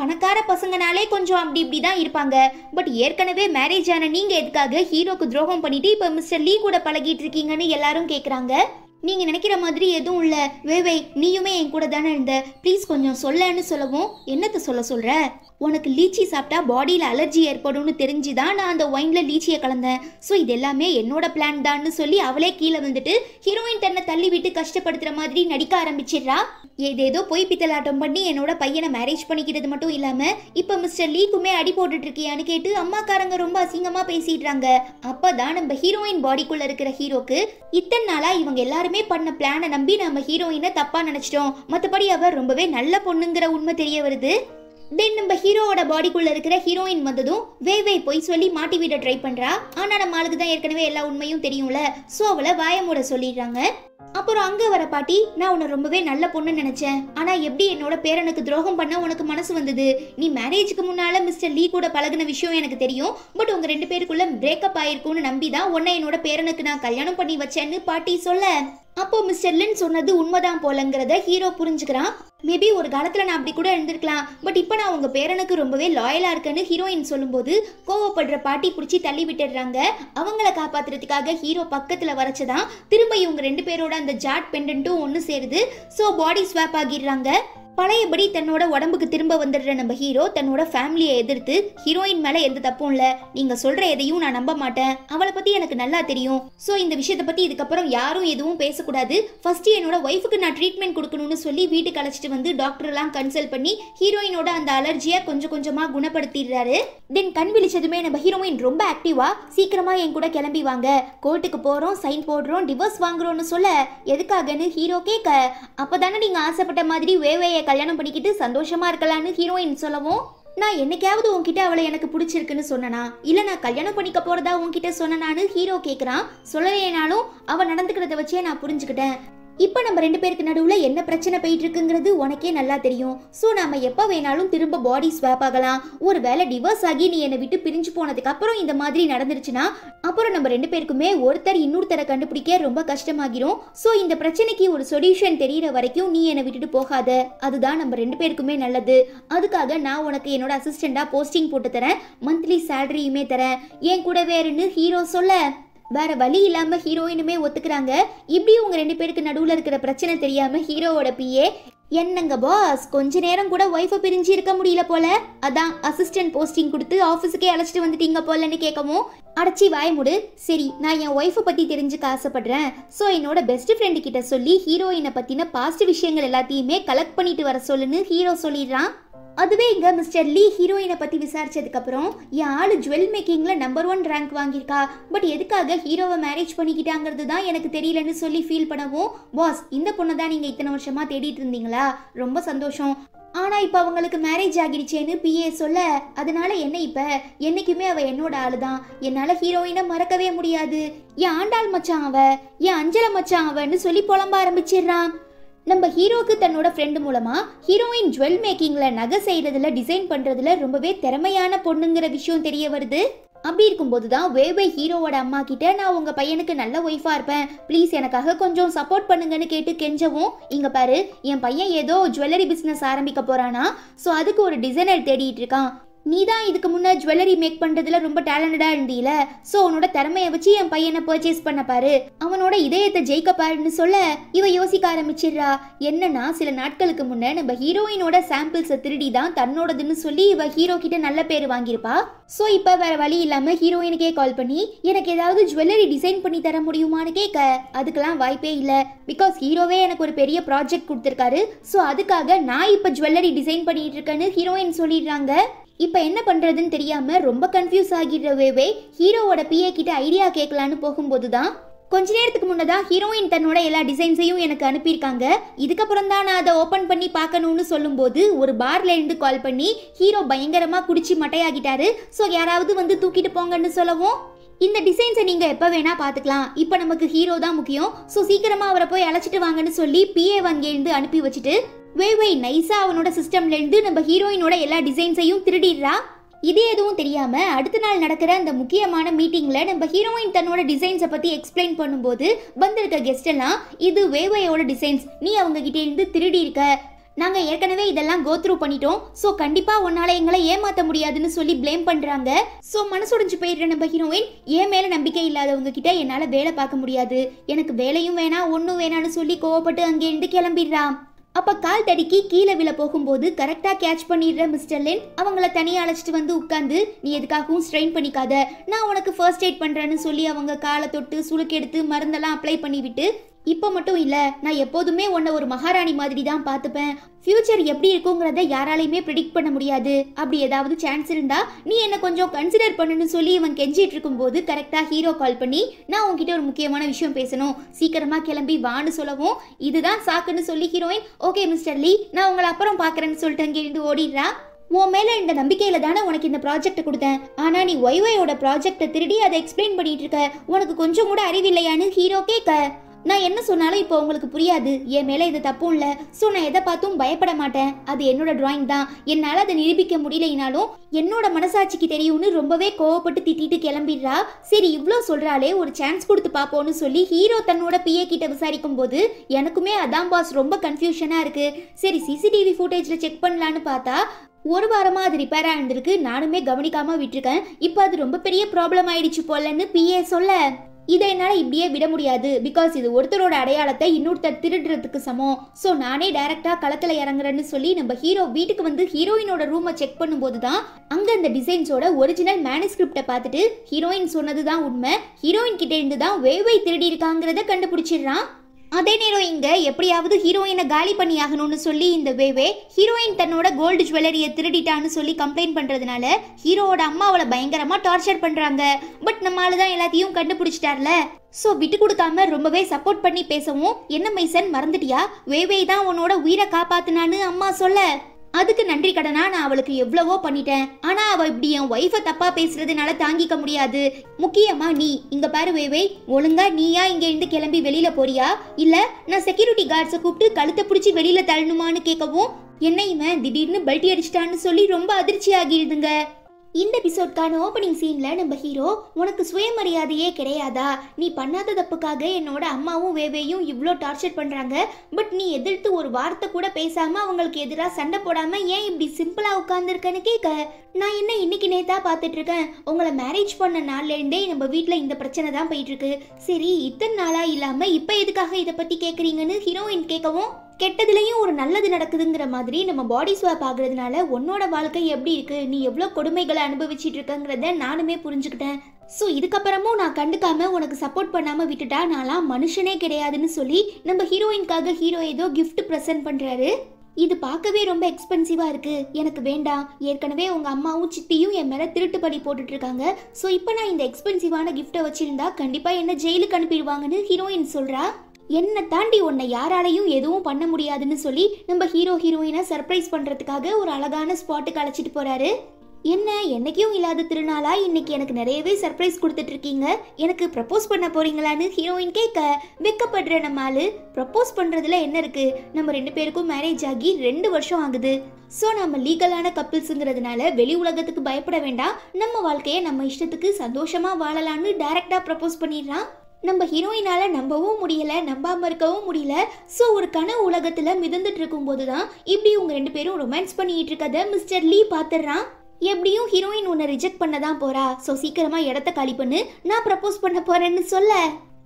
பணக்கார பசங்கனாலே கொஞ்சம் அப்படி இப்படி தான் இருப்பாங்க பட் ஏற்கனவே மேரேஜ் ஆன நீங்கள் எதுக்காக ஹீரோக்கு துரோகம் பண்ணிட்டு இப்போ மிஸ்டர் லீ கூட பழகிட்டு இருக்கீங்கன்னு எல்லாரும் கேட்குறாங்க நீங்கள் நினைக்கிற மாதிரி எதுவும் இல்ல வேவை நீயுமே என் கூட தானே இருந்த ப்ளீஸ் கொஞ்சம் சொல்லன்னு சொல்லவும் என்னத்தை சொல்ல சொல்கிற உனக்கு லீச்சி சாப்பிட்டா பாடியில் அலர்ஜி ஏற்படும்னு தெரிஞ்சு தான் நான் அந்த ஒயினில் லீச்சியை கலந்தேன் ஸோ இது எல்லாமே என்னோட பிளான் தான்னு சொல்லி அவளே கீழே வந்துட்டு ஹீரோயின் தன்னை தள்ளி விட்டு கஷ்டப்படுத்துகிற மாதிரி நடிக்க ஆரம்பிச்சிடுறா ஏதேதோ போய் பித்தலாட்டம் பண்ணி என்னோட பையனை மேரேஜ் பண்ணிக்கிறது மட்டும் இல்லாமல் இப்போ மிஸ்டர் லீக்குமே அடி போட்டுட்டு இருக்கியான்னு கேட்டு அம்மாக்காரங்க ரொம்ப அசிங்கமாக பேசிடுறாங்க அப்போ தான் நம்ம ஹீரோயின் பாடிக்குள்ளே இருக்கிற ஹீரோக்கு இத்தனை நாளாக இவங்க எல்லாரும் எல்லாருமே பண்ண பிளானை நம்பி நம்ம ஹீரோயினை தப்பாக நினச்சிட்டோம் மற்றபடி அவர் ரொம்பவே நல்ல பொண்ணுங்கிற உண்மை தெரிய வருது தென் நம்ம ஹீரோவோட பாடிக்குள்ள இருக்கிற ஹீரோயின் வந்ததும் வேவே போய் சொல்லி மாட்டி விட ட்ரை பண்றா ஆனா நம்ம ஆளுக்கு தான் ஏற்கனவே எல்லா உண்மையும் தெரியும்ல சோ அவளை வாயமூட சொல்லிடுறாங்க அப்புறம் அங்க வர பாட்டி நான் உன்னை ரொம்பவே நல்ல பொண்ணு நினைச்சேன் ஆனா எப்படி என்னோட பேரனுக்கு துரோகம் பண்ண உனக்கு மனசு வந்தது நீ மேரேஜுக்கு முன்னால மிஸ்டர் லீ கூட பழகின விஷயம் எனக்கு தெரியும் பட் உங்க ரெண்டு பேருக்குள்ள பிரேக்கப் ஆயிருக்கும்னு நம்பி தான் உன்னை என்னோட பேரனுக்கு நான் கல்யாணம் பண்ணி வச்சேன்னு பாட்டி சொல்ல அப்போ மிஸ்டர் லின் சொன்னது உண்மைதான் போலங்கிறத ஹீரோ புரிஞ்சுக்கிறான் மேபி ஒரு காலத்தில் நான் அப்படி கூட இருந்திருக்கலாம் பட் இப்போ நான் உங்க பேரனுக்கு ரொம்பவே லாயலாக இருக்கேன்னு ஹீரோயின் சொல்லும்போது கோவப்படுற பாட்டி பிடிச்சி தள்ளி விட்டுடுறாங்க அவங்கள காப்பாத்துறதுக்காக ஹீரோ பக்கத்தில் வரைச்சதான் திரும்ப இவங்க ரெண்டு பேரோட அந்த ஜாட் பெண்டன்ட்டும் ஒன்று சேருது ஸோ பாடி ஸ்வாப் ஆகிடுறாங்க பழையபடி தன்னோட உடம்புக்கு திரும்ப வந்துடுற நம்ம ஹீரோ தன்னோட ஃபேமிலியை எதிர்த்து ஹீரோயின் மேல எந்த தப்பும் இல்ல நீங்க சொல்ற எதையும் நான் நம்ப மாட்டேன் அவளை பத்தி எனக்கு நல்லா தெரியும் சோ இந்த விஷயத்த பத்தி இதுக்கப்புறம் யாரும் எதுவும் பேசக்கூடாது ஃபர்ஸ்ட் என்னோட ஒய்ஃபுக்கு நான் ட்ரீட்மெண்ட் கொடுக்கணும்னு சொல்லி வீட்டுக்கு அழைச்சிட்டு வந்து டாக்டர் எல்லாம் கன்சல்ட் பண்ணி ஹீரோயினோட அந்த அலர்ஜியை கொஞ்சம் கொஞ்சமா குணப்படுத்திடுறாரு தென் கண் விழிச்சதுமே நம்ம ஹீரோயின் ரொம்ப ஆக்டிவா சீக்கிரமா என் கூட கிளம்பி வாங்க கோர்ட்டுக்கு போறோம் சைன் போடுறோம் டிவோர்ஸ் வாங்குறோம்னு சொல்ல எதுக்காகன்னு ஹீரோ கேட்க அப்பதானே நீங்க ஆசைப்பட்ட மாதிரி வேவையை கல்யாணம் பண்ணிக்கிட்டு சந்தோஷமா இருக்கலான்னு ஹீரோயின் சொல்லவும் நான் என்னைக்காவது உன்கிட்ட அவளை எனக்கு பிடிச்சிருக்குன்னு சொன்னனா இல்ல நான் கல்யாணம் பண்ணிக்க போறதா உன்கிட்ட சொன்னனான்னு ஹீரோ கேக்குறான் சொல்லலைனாலும் அவ நடந்துக்கிறத வச்சே நான் புரிஞ்சுக்கிட்டேன் இப்போ நம்ம ரெண்டு பேருக்கு நடுவில் என்ன பிரச்சனை போயிட்டு இருக்குங்கிறது உனக்கே நல்லா தெரியும் ஸோ நாம எப்போ வேணாலும் திரும்ப பாடி ஸ்வாப் ஆகலாம் ஒரு வேலை டிவோர்ஸ் ஆகி நீ என்னை விட்டு பிரிஞ்சு போனதுக்கு அப்புறம் இந்த மாதிரி நடந்துருச்சுன்னா அப்புறம் நம்ம ரெண்டு பேருக்குமே ஒருத்தர் இன்னொருத்தரை கண்டுபிடிக்க ரொம்ப கஷ்டமாகிரும் ஸோ இந்த பிரச்சனைக்கு ஒரு சொல்யூஷன் தெரியிற வரைக்கும் நீ என்னை விட்டுட்டு போகாத அதுதான் நம்ம ரெண்டு பேருக்குமே நல்லது அதுக்காக நான் உனக்கு என்னோட அசிஸ்டண்டா போஸ்டிங் போட்டு தரேன் மந்த்லி சேலரியுமே தரேன் என் கூடவே இருன்னு ஹீரோ சொல்ல வேற வழி இல்லாம ஹீரோயினுமே ஒத்துக்கிறாங்க இப்படி உங்க ரெண்டு பேருக்கு நடுவுல இருக்கிற பிரச்சனை தெரியாம ஹீரோவோட பிஏ என்னங்க பாஸ் கொஞ்ச நேரம் கூட ஒய்ஃபை பிரிஞ்சு இருக்க முடியல போல அதான் அசிஸ்டன்ட் போஸ்டிங் கொடுத்து ஆஃபீஸுக்கே அழைச்சிட்டு வந்துட்டீங்க போலன்னு கேட்கவும் அடைச்சி வாய முடு சரி நான் என் ஒய்ஃபை பற்றி தெரிஞ்சுக்க ஆசைப்படுறேன் ஸோ என்னோட பெஸ்ட் ஃப்ரெண்டு கிட்ட சொல்லி ஹீரோயினை பற்றின பாஸ்ட் விஷயங்கள் எல்லாத்தையுமே கலெக்ட் பண்ணிட்டு வர சொல்லுன்னு ஹீரோ சொல்லிடுறான் அதுவே இங்கே மிஸ்டர் லீ ஹீரோயினை பற்றி விசாரித்ததுக்கப்புறம் என் ஆள் ஜுவல் மேக்கிங்கில் நம்பர் ஒன் ரேங்க் வாங்கியிருக்கா பட் எதுக்காக ஹீரோவை மேரேஜ் பண்ணிக்கிட்டாங்கிறது தான் எனக்கு தெரியலன்னு சொல்லி ஃபீல் பண்ணவும் பாஸ் இந்த பொண்ணை தான் நீங்கள் இத்தனை வருஷமாக தேடிட்டு இருந்தீங்களா ரொம்ப சந்தோஷம் ஆனால் இப்போ அவங்களுக்கு மேரேஜ் ஆகிடுச்சேன்னு பிஏ சொல்ல அதனால என்ன இப்போ என்றைக்குமே அவள் என்னோட ஆள் தான் என்னால் ஹீரோயினை மறக்கவே முடியாது என் ஆண்டாள் மச்சான் அவ என் அஞ்சலை மச்சான் அவன்னு சொல்லி புலம்ப ஆரம்பிச்சிடுறான் நம்ம ஹீரோக்கு தன்னோட ஃப்ரெண்டு மூலமாக ஹீரோயின் ஜுவல் மேக்கிங்கில் நகை செய்கிறதுல டிசைன் பண்ணுறதுல ரொம்பவே திறமையான பொண்ணுங்கிற விஷயம் தெரிய வருது அப்படி இருக்கும்போது தான் வேவே ஹீரோவோட அம்மா கிட்ட நான் உங்க பையனுக்கு நல்ல ஒய்ஃபா இருப்பேன் ப்ளீஸ் எனக்காக கொஞ்சம் சப்போர்ட் பண்ணுங்கன்னு கேட்டு கெஞ்சவும் இங்க பாரு என் பையன் ஏதோ ஜுவல்லரி பிசினஸ் ஆரம்பிக்க போறானா ஸோ அதுக்கு ஒரு டிசைனர் தேடிட்டு இருக்கான் நீ தான் இதுக்கு முன்னே ஜுவல்லரி மேக் பண்ணுறதுல ரொம்ப டேலண்டடாக இருந்தீல ஸோ உன்னோட திறமையை வச்சு என் பையனை பர்ச்சேஸ் பண்ண பாரு அவனோட இதயத்தை ஜெயிக்க பாருன்னு சொல்ல இவ யோசிக்க ஆரம்பிச்சிடுறா என்னன்னா சில நாட்களுக்கு முன்னே நம்ம ஹீரோயினோட சாம்பிள்ஸை திருடி தான் தன்னோடதுன்னு சொல்லி இவ ஹீரோ கிட்ட நல்ல பேர் வாங்கியிருப்பா ஸோ இப்போ வேற வழி இல்லாமல் ஹீரோயினுக்கே கால் பண்ணி எனக்கு ஏதாவது ஜுவல்லரி டிசைன் பண்ணி தர முடியுமான்னு கேட்க அதுக்கெல்லாம் வாய்ப்பே இல்லை பிகாஸ் ஹீரோவே எனக்கு ஒரு பெரிய ப்ராஜெக்ட் கொடுத்துருக்காரு ஸோ அதுக்காக நான் இப்போ ஜுவல்லரி டிசைன் பண்ணிட்டு இருக்கேன்னு ஹீரோயின் சொல்லிடுறாங்க இப்போ என்ன பண்ணுறதுன்னு தெரியாமல் ரொம்ப கன்ஃபியூஸ் வேவே ஹீரோவோட பிஏ கிட்ட ஐடியா கேட்கலான்னு போகும்போது தான் கொஞ்ச நேரத்துக்கு முன்னதான் ஹீரோயின் தன்னோட எல்லா டிசைன்ஸையும் எனக்கு அனுப்பியிருக்காங்க இதுக்கப்புறம் தான் நான் அதை ஓப்பன் பண்ணி பார்க்கணும்னு சொல்லும்போது ஒரு பார்ல இருந்து கால் பண்ணி ஹீரோ பயங்கரமாக குடிச்சு மட்டையாகிட்டாரு ஸோ யாராவது வந்து தூக்கிட்டு போங்கன்னு சொல்லவும் இந்த டிசைன்ஸை நீங்கள் எப்போ வேணால் பார்த்துக்கலாம் இப்போ நமக்கு ஹீரோ தான் முக்கியம் ஸோ சீக்கிரமாக அவரை போய் அழைச்சிட்டு வாங்கன்னு சொல்லி பிஏ இருந்து அனுப்பி வச்சுட்டு வே வை நைசா அவனோட சிஸ்டம்லேருந்து நம்ம ஹீரோயினோட எல்லா டிசைன்ஸையும் திருடிடுறா இது எதுவும் தெரியாம அடுத்த நாள் நடக்கிற அந்த முக்கியமான மீட்டிங்ல நம்ம ஹீரோயின் தன்னோட டிசைன்ஸை பத்தி எக்ஸ்பிளைன் பண்ணும்போது வந்திருக்க கெஸ்ட் எல்லாம் இது வேவையோட டிசைன்ஸ் நீ அவங்க கிட்டே இருந்து திருடி இருக்க நாங்கள் ஏற்கனவே இதெல்லாம் கோத்ரூ பண்ணிட்டோம் ஸோ கண்டிப்பாக உன்னால் எங்களை ஏமாற்ற முடியாதுன்னு சொல்லி ப்ளேம் பண்ணுறாங்க ஸோ மனசுடைஞ்சு போயிடுற நம்ம ஹீரோயின் என் மேலே நம்பிக்கை இல்லாதவங்க கிட்ட என்னால் வேலை பார்க்க முடியாது எனக்கு வேலையும் வேணாம் ஒன்றும் வேணான்னு சொல்லி கோவப்பட்டு அங்கேருந்து கிளம்பிடுறான் அப்போ கால் தடிக்கி கீழே விழ போகும்போது கரெக்டாக கேட்ச் பண்ணிடுற மிஸ்டர் லென் அவங்கள தனியாக அழைச்சிட்டு வந்து உட்காந்து நீ எதுக்காகவும் ஸ்ட்ரெயின் பண்ணிக்காத நான் உனக்கு ஃபர்ஸ்ட் எய்ட் பண்ணுறேன்னு சொல்லி அவங்க காலை தொட்டு சுளுக்கெடுத்து மருந்தெல்லாம் அப்ளை பண்ணிவிட்டு இப்போ மட்டும் இல்லை நான் எப்போதுமே உன்னை ஒரு மகாராணி மாதிரி தான் பார்த்துப்பேன் ஃபியூச்சர் எப்படி இருக்குங்கிறத யாராலையுமே ப்ரிடிக்ட் பண்ண முடியாது அப்படி ஏதாவது சான்ஸ் இருந்தா நீ என்ன கொஞ்சம் கன்சிடர் பண்ணுன்னு சொல்லி இவன் கெஞ்சிட்டு இருக்கும்போது கரெக்டாக ஹீரோ கால் பண்ணி நான் உன்கிட்ட ஒரு முக்கியமான விஷயம் பேசணும் சீக்கிரமாக கிளம்பி வான்னு சொல்லவும் இதுதான் சாக்குன்னு சொல்லி ஹீரோயின் ஓகே மிஸ்டர் லீ நான் உங்களை அப்புறம் பார்க்குறேன்னு சொல்லிட்டு இருந்து ஓடிடுறா உன் மேலே இந்த நம்பிக்கையில் தானே உனக்கு இந்த ப்ராஜெக்ட் கொடுத்தேன் ஆனால் நீ ஒய்வையோட ப்ராஜெக்டை திருடி அதை எக்ஸ்பிளைன் பண்ணிட்டு இருக்க உனக்கு கொஞ்சம் கூட அறிவில்லையான்னு ஹீரோ கேட்க நான் என்ன சொன்னாலும் இப்போ உங்களுக்கு புரியாது என் மேலே இது தப்பும் இல்லை ஸோ நான் எதை பார்த்தும் பயப்பட மாட்டேன் அது என்னோட டிராயிங் தான் என்னால் அதை நிரூபிக்க முடியலைனாலும் என்னோட மனசாட்சிக்கு தெரியும்னு ரொம்பவே கோவப்பட்டு திட்டிட்டு கிளம்பிடுறா சரி இவ்வளோ சொல்கிறாலே ஒரு சான்ஸ் கொடுத்து பார்ப்போன்னு சொல்லி ஹீரோ தன்னோட பிஏ கிட்ட விசாரிக்கும் போது எனக்குமே அதான் பாஸ் ரொம்ப கன்ஃபியூஷனாக இருக்குது சரி சிசிடிவி ஃபுட்டேஜில் செக் பண்ணலான்னு பார்த்தா ஒரு வாரமாக அது ரிப்பேர் ஆயிருந்திருக்கு நானுமே கவனிக்காமல் விட்டுருக்கேன் இப்போ அது ரொம்ப பெரிய ப்ராப்ளம் ஆயிடுச்சு போலன்னு பிஏ சொல்ல இதை என்னால் இப்படியே விட முடியாது பிகாஸ் இது ஒருத்தரோட அடையாளத்தை இன்னொருத்தர் திருடுறதுக்கு சமம் ஸோ நானே டைரெக்டாக களத்தில் இறங்குறேன்னு சொல்லி நம்ம ஹீரோ வீட்டுக்கு வந்து ஹீரோயினோட ரூமை செக் பண்ணும்போது தான் அங்கே அந்த டிசைன்ஸோட ஒரிஜினல் மேனுஸ்கிரிப்டை பார்த்துட்டு ஹீரோயின் சொன்னது தான் உண்மை ஹீரோயின் கிட்டே இருந்து தான் வேவை திருடி இருக்காங்கிறத கண்டுபிடிச்சிடுறான் அதே நேரம் இங்கே எப்படியாவது ஹீரோயினை காலி பண்ணி ஆகணும்னு சொல்லி இந்த வேவே ஹீரோயின் தன்னோட கோல்டு ஜுவல்லரிய திருடிட்டான்னு சொல்லி கம்ப்ளைண்ட் பண்ணுறதுனால ஹீரோவோட அம்மா அவளை பயங்கரமாக டார்ச்சர் பண்ணுறாங்க பட் நம்மளால தான் எல்லாத்தையும் கண்டுபிடிச்சிட்டார்ல ஸோ விட்டு கொடுக்காம ரொம்பவே சப்போர்ட் பண்ணி பேசவும் என்ன மைசன் மறந்துட்டியா வேவே தான் உன்னோட உயிரை காப்பாத்தினான்னு அம்மா சொல்ல அதுக்கு நன்றி கடனா நான் அவளுக்கு எவ்வளவோ பண்ணிட்டேன் ஆனா அவ இப்படி என் ஒய்ஃபை தப்பா பேசுறதுனால தாங்கிக்க முடியாது முக்கியமா நீ இங்க பாரு வேவே ஒழுங்கா நீயா இங்க இருந்து கிளம்பி வெளியில போறியா இல்ல நான் செக்யூரிட்டி கார்ட்ஸை கூப்பிட்டு கழுத்தை பிடிச்சி வெளியில தள்ளணுமான்னு கேட்கவும் என்ன இவன் திடீர்னு பல்ட்டி அடிச்சிட்டான்னு சொல்லி ரொம்ப அதிர்ச்சி ஆகிடுதுங்க இந்த எபிசோட்கான ஓப்பனிங் சீனில் நம்ம ஹீரோ உனக்கு சுயமரியாதையே கிடையாதா நீ பண்ணாத தப்புக்காக என்னோட அம்மாவும் வேவேயும் இவ்வளோ டார்ச்சர் பண்ணுறாங்க பட் நீ எதிர்த்து ஒரு வார்த்தை கூட பேசாமல் அவங்களுக்கு எதிராக சண்டை போடாமல் ஏன் இப்படி சிம்பிளாக உட்காந்துருக்கேன்னு கேட்க நான் என்ன இன்னைக்கு நேத்தா பார்த்துட்டு இருக்கேன் உங்களை மேரேஜ் பண்ண நாள்லேருந்தே நம்ம வீட்டில் இந்த பிரச்சனை தான் போயிட்டுருக்கு சரி இத்தனை நாளாக இல்லாமல் இப்போ எதுக்காக இதை பற்றி கேட்குறீங்கன்னு ஹீரோயின் கேட்கவும் கெட்டதுலேயும் ஒரு நல்லது நடக்குதுங்கிற மாதிரி நம்ம பாடி ஸ்வாப் ஆகுறதுனால உன்னோட வாழ்க்கை எப்படி இருக்குது நீ எவ்வளோ கொடுமைகளை அனுபவிச்சுட்டு இருக்கங்கிறத நானுமே புரிஞ்சுக்கிட்டேன் ஸோ இதுக்கப்புறமும் நான் கண்டுக்காமல் உனக்கு சப்போர்ட் பண்ணாமல் விட்டுட்டா நான்லாம் மனுஷனே கிடையாதுன்னு சொல்லி நம்ம ஹீரோயின்காக ஹீரோ ஏதோ கிஃப்ட் ப்ரெசென்ட் பண்ணுறாரு இது பார்க்கவே ரொம்ப எக்ஸ்பென்சிவாக இருக்குது எனக்கு வேண்டாம் ஏற்கனவே உங்கள் அம்மாவும் சித்தியும் என் மேலே திருட்டு படி போட்டுட்ருக்காங்க ஸோ இப்போ நான் இந்த எக்ஸ்பென்சிவான கிஃப்ட்டை வச்சுருந்தா கண்டிப்பாக என்ன ஜெயிலுக்கு அனுப்பிடுவாங்கன்னு ஹீரோயின் சொல்கிறா என்னை தாண்டி உன்னை யாராலையும் எதுவும் பண்ண முடியாதுன்னு சொல்லி நம்ம ஹீரோ ஹீரோயினை சர்ப்ரைஸ் பண்ணுறதுக்காக ஒரு அழகான ஸ்பாட்டுக்கு அழைச்சிட்டு போறாரு என்ன என்னைக்கும் இல்லாத திருநாளா இன்னைக்கு எனக்கு நிறையவே சர்ப்ரைஸ் கொடுத்துட்டு இருக்கீங்க எனக்கு ப்ரப்போஸ் பண்ண போறீங்களான்னு ஹீரோயின் கேட்க வெக்கப்படுற நம்ம ஆளு ப்ரப்போஸ் பண்றதுல என்ன இருக்கு நம்ம ரெண்டு பேருக்கும் மேரேஜ் ஆகி ரெண்டு வருஷம் ஆகுது ஸோ நம்ம லீகலான கப்பிள்ஸுங்கிறதுனால வெளி உலகத்துக்கு பயப்பட வேண்டாம் நம்ம வாழ்க்கையை நம்ம இஷ்டத்துக்கு சந்தோஷமா வாழலான்னு டைரக்டா ப்ரப்போஸ் பண்ணிடுறான் நம்ம ஹீரோயினால் நம்பவும் முடியலை நம்பாமல் இருக்கவும் முடியல ஸோ ஒரு கனவு உலகத்தில் மிதந்துட்டு இருக்கும்போது தான் இப்படி உங்கள் ரெண்டு பேரும் ரொமான்ஸ் பண்ணிட்டு இருக்கதை மிஸ்டர் லீ பார்த்துடுறான் எப்படியும் ஹீரோயின் உன்னை ரிஜெக்ட் பண்ண தான் போகிறா ஸோ சீக்கிரமாக இடத்த காலி பண்ணு நான் ப்ரப்போஸ் பண்ண போகிறேன்னு சொல்ல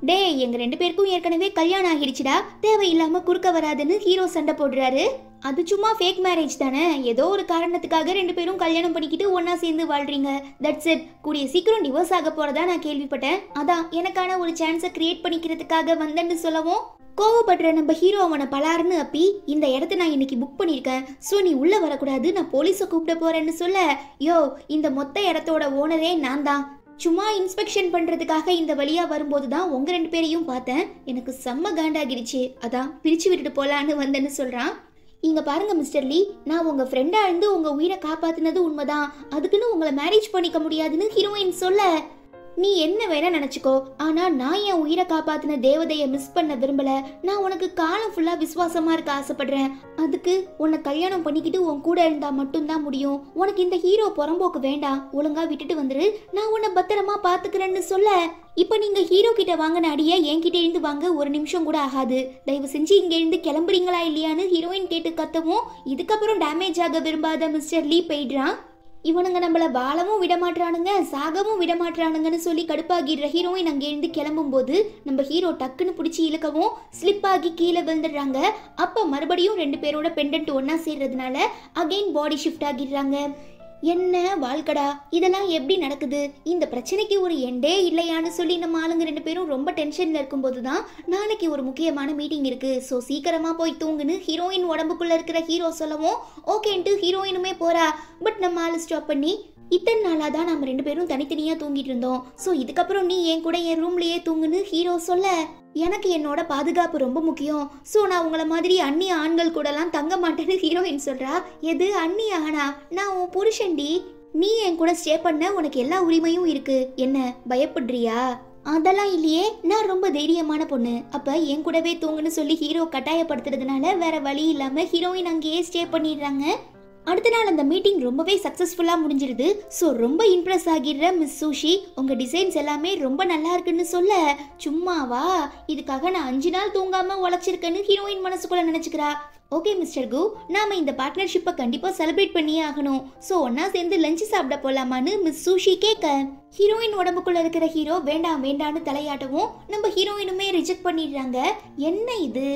டே எங்க ரெண்டு பேருக்கும் ஏற்கனவே கல்யாணம் ஆகிடுச்சுடா தேவையில்லாம குறுக்க வராதுன்னு ஹீரோ சண்டை போடுறாரு அது சும்மா ஃபேக் மேரேஜ் தானே ஏதோ ஒரு காரணத்துக்காக ரெண்டு பேரும் கல்யாணம் பண்ணிக்கிட்டு ஒன்னா சேர்ந்து வாழ்றீங்க தட்ஸ் இட் கூடிய சீக்கிரம் டிவோர்ஸ் ஆக போறதா நான் கேள்விப்பட்டேன் அதான் எனக்கான ஒரு சான்ஸை கிரியேட் பண்ணிக்கிறதுக்காக வந்தேன்னு சொல்லவும் கோவப்படுற நம்ம ஹீரோ அவனை பலாருன்னு அப்பி இந்த இடத்த நான் இன்னைக்கு புக் பண்ணியிருக்கேன் ஸோ நீ உள்ளே வரக்கூடாது நான் போலீஸை கூப்பிட போறேன்னு சொல்ல யோ இந்த மொத்த இடத்தோட ஓனரே நான் தான் சும்மா இன்ஸ்பெக்ஷன் பண்ணுறதுக்காக இந்த வழியாக வரும்போது தான் உங்கள் ரெண்டு பேரையும் பார்த்தேன் எனக்கு செம்ம காண்டாகிடுச்சு அதான் பிரித்து விட்டுட்டு போகலான்னு வந்தேன்னு சொல்கிறான் இங்கே பாருங்கள் மிஸ்டர் லீ நான் உங்கள் ஃப்ரெண்டாக இருந்து உங்கள் உயிரை காப்பாற்றினது உண்மைதான் அதுக்குன்னு உங்களை மேரேஜ் பண்ணிக்க முடியாதுன்னு ஹீரோயின் சொல்ல நீ என்ன வேணா நினைச்சுக்கோ ஆனா நான் என் உயிரை காப்பாத்தின தேவதைய மிஸ் பண்ண விரும்பல நான் உனக்கு காலம் ஃபுல்லா விசுவாசமா இருக்க ஆசைப்படுறேன் அதுக்கு உன்னை கல்யாணம் பண்ணிக்கிட்டு உன் கூட இருந்தா மட்டும்தான் முடியும் உனக்கு இந்த ஹீரோ புறம்போக்கு வேண்டாம் ஒழுங்கா விட்டுட்டு வந்துரு நான் உன்னை பத்திரமா பாத்துக்கிறேன்னு சொல்ல இப்போ நீங்க ஹீரோ கிட்ட வாங்கின அடியை என்கிட்ட இருந்து வாங்க ஒரு நிமிஷம் கூட ஆகாது தயவு செஞ்சு இங்க இருந்து கிளம்புறீங்களா இல்லையான்னு ஹீரோயின் கேட்டு கத்தவும் இதுக்கப்புறம் டேமேஜ் ஆக விரும்பாத மிஸ்டர் லீ போயிடுறான் இவனுங்க நம்மளை வாழவும் விடமாட்டானுங்க சாகவும் விடமாட்டானுங்கன்னு சொல்லி கடுப்பாகிடுற ஹீரோயின் அங்கேருந்து கிளம்பும்போது நம்ம ஹீரோ டக்குன்னு பிடிச்சி இழுக்கவும் ஸ்லிப் ஆகி கீழே விழுந்துடுறாங்க அப்போ மறுபடியும் ரெண்டு பேரோட பெண்டன்ட் ஒன்றா சேர்றதுனால அகெயின் பாடி ஷிஃப்ட் ஆகிடுறாங்க என்ன வாழ்க்கடா இதெல்லாம் எப்படி நடக்குது இந்த பிரச்சனைக்கு ஒரு எண்டே இல்லையான்னு சொல்லி நம்ம ஆளுங்க ரெண்டு பேரும் ரொம்ப டென்ஷனில் இருக்கும்போது தான் நாளைக்கு ஒரு முக்கியமான மீட்டிங் இருக்குது ஸோ சீக்கிரமாக போய் தூங்குன்னு ஹீரோயின் உடம்புக்குள்ளே இருக்கிற ஹீரோ சொல்லவும் ஓகேன்ட்டு ஹீரோயினுமே போகிறா பட் நம்ம ஆள் ஸ்டாப் பண்ணி இத்தனை நாளாக தான் நம்ம ரெண்டு பேரும் தனித்தனியாக தூங்கிட்டு இருந்தோம் ஸோ இதுக்கப்புறம் நீ என் கூட என் ரூம்லேயே தூங்குன்னு ஹீரோ சொல்ல எனக்கு என்னோட பாதுகாப்பு ரொம்ப முக்கியம் ஸோ நான் உங்களை மாதிரி அந்நிய ஆண்கள் கூடலாம் தங்க மாட்டேன்னு ஹீரோயின் சொல்கிறா எது அந்நிய ஆனா நான் உன் புருஷன்டி நீ என் கூட ஸ்டே பண்ண உனக்கு எல்லா உரிமையும் இருக்கு என்ன பயப்படுறியா அதெல்லாம் இல்லையே நான் ரொம்ப தைரியமான பொண்ணு அப்போ என் கூடவே தூங்குன்னு சொல்லி ஹீரோ கட்டாயப்படுத்துறதுனால வேற வழி இல்லாம ஹீரோயின் அங்கேயே ஸ்டே பண்ணிடுறாங்க அடுத்த நாள் அந்த மீட்டிங் ரொம்பவே சக்ஸஸ்ஃபுல்லாக முடிஞ்சிருது ஸோ ரொம்ப இம்ப்ரெஸ் ஆகிடுற மிஸ் சூஷி உங்கள் டிசைன்ஸ் எல்லாமே ரொம்ப நல்லா இருக்குன்னு சொல்ல சும்மாவா இதுக்காக நான் அஞ்சு நாள் தூங்காமல் உழைச்சிருக்கேன்னு ஹீரோயின் மனசுக்குள்ளே நினச்சிக்கிறா ஓகே மிஸ்டர் கு நாம இந்த பார்ட்னர்ஷிப்பை கண்டிப்பாக செலிப்ரேட் பண்ணியே ஆகணும் ஸோ ஒன்றா சேர்ந்து லஞ்சு சாப்பிட போகலாமான்னு மிஸ் சூஷி கேட்க ஹீரோயின் உடம்புக்குள்ள இருக்கிற ஹீரோ வேண்டாம் வேண்டான்னு தலையாட்டவும் நம்ம ஹீரோயினுமே ரிஜெக்ட் பண்ணிடுறாங்க என்ன இது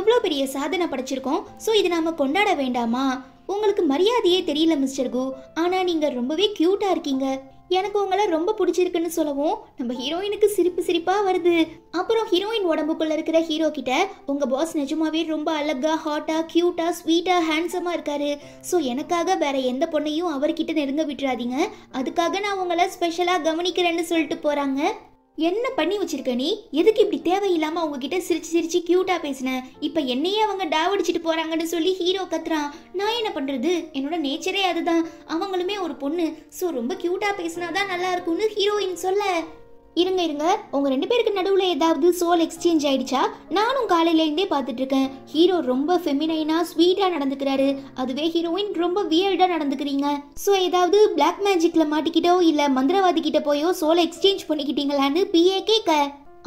எவ்வளோ பெரிய சாதனை படைச்சிருக்கோம் ஸோ இது நாம் கொண்டாட வேண்டாமா உங்களுக்கு மரியாதையே தெரியல மிஸ்டர் கோ ஆனால் நீங்கள் ரொம்பவே க்யூட்டாக இருக்கீங்க எனக்கு உங்களை ரொம்ப பிடிச்சிருக்குன்னு சொல்லவும் நம்ம ஹீரோயினுக்கு சிரிப்பு சிரிப்பாக வருது அப்புறம் ஹீரோயின் உடம்புக்குள்ளே இருக்கிற ஹீரோ கிட்ட உங்கள் பாஸ் நிஜமாவே ரொம்ப அழகா ஹாட்டாக க்யூட்டாக ஸ்வீட்டாக ஹேண்ட்ஸமா இருக்காரு ஸோ எனக்காக வேற எந்த பொண்ணையும் அவர்கிட்ட நெருங்க விட்டுறாதீங்க அதுக்காக நான் உங்களை ஸ்பெஷலாக கவனிக்கிறேன்னு சொல்லிட்டு போகிறாங்க என்ன பண்ணி வச்சிருக்க நீ எதுக்கு இப்படி தேவையில்லாம அவங்க கிட்ட சிரிச்சு சிரிச்சு கியூட்டா பேசின இப்ப என்னையே அவங்க டாவடிச்சிட்டு போறாங்கன்னு சொல்லி ஹீரோ கத்துறான் நான் என்ன பண்றது என்னோட நேச்சரே அதுதான் அவங்களுமே ஒரு பொண்ணு ஸோ ரொம்ப கியூட்டா பேசினாதான் நல்லா இருக்கும்னு ஹீரோயின் சொல்ல இருங்க இருங்க உங்க ரெண்டு பேருக்கு நடுவுல ஏதாவது சோல் எக்ஸ்சேஞ்ச் ஆயிடுச்சா நானும் காலையில இருந்தே பாத்துட்டு இருக்கேன் ஹீரோ ரொம்ப ஃபெமினைனா ஸ்வீட்டா நடந்துக்கிறாரு அதுவே ஹீரோயின் ரொம்ப வியர்டா நடந்துக்கிறீங்க ஸோ ஏதாவது பிளாக் மேஜிக்ல மாட்டிக்கிட்டோ இல்ல மந்திரவாதி கிட்ட போயோ சோலை எக்ஸ்சேஞ்ச் பண்ணிக்கிட்டீங்களான்னு பிஏ கேக்க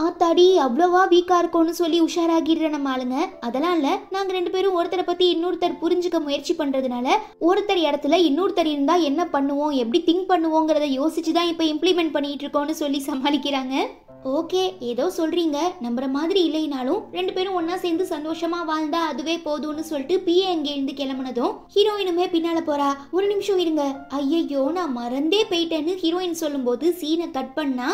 ஆத்தாடி அவ்வளோவா வீக்காக இருக்கும்னு சொல்லி உஷாராகிடுற நம்ம ஆளுங்க அதெல்லாம் இல்லை நாங்கள் ரெண்டு பேரும் ஒருத்தரை பற்றி இன்னொருத்தர் புரிஞ்சுக்க முயற்சி பண்ணுறதுனால ஒருத்தர் இடத்துல இன்னொருத்தர் இருந்தால் என்ன பண்ணுவோம் எப்படி திங்க் பண்ணுவோங்கிறத யோசிச்சு தான் இப்போ இம்ப்ளிமெண்ட் பண்ணிகிட்டு இருக்கோம்னு சொல்லி சமாளிக்கிறாங்க ஓகே ஏதோ சொல்றீங்க நம்புற மாதிரி இல்லைனாலும் ரெண்டு பேரும் ஒன்னா சேர்ந்து சந்தோஷமா வாழ்ந்தா அதுவே போதும்னு சொல்லிட்டு பிஏ அங்கே இருந்து கிளம்புனதும் ஹீரோயினுமே பின்னால போறா ஒரு நிமிஷம் இருங்க ஐயையோ நான் மறந்தே போயிட்டேன்னு ஹீரோயின் சொல்லும்போது சீனை கட் பண்ணா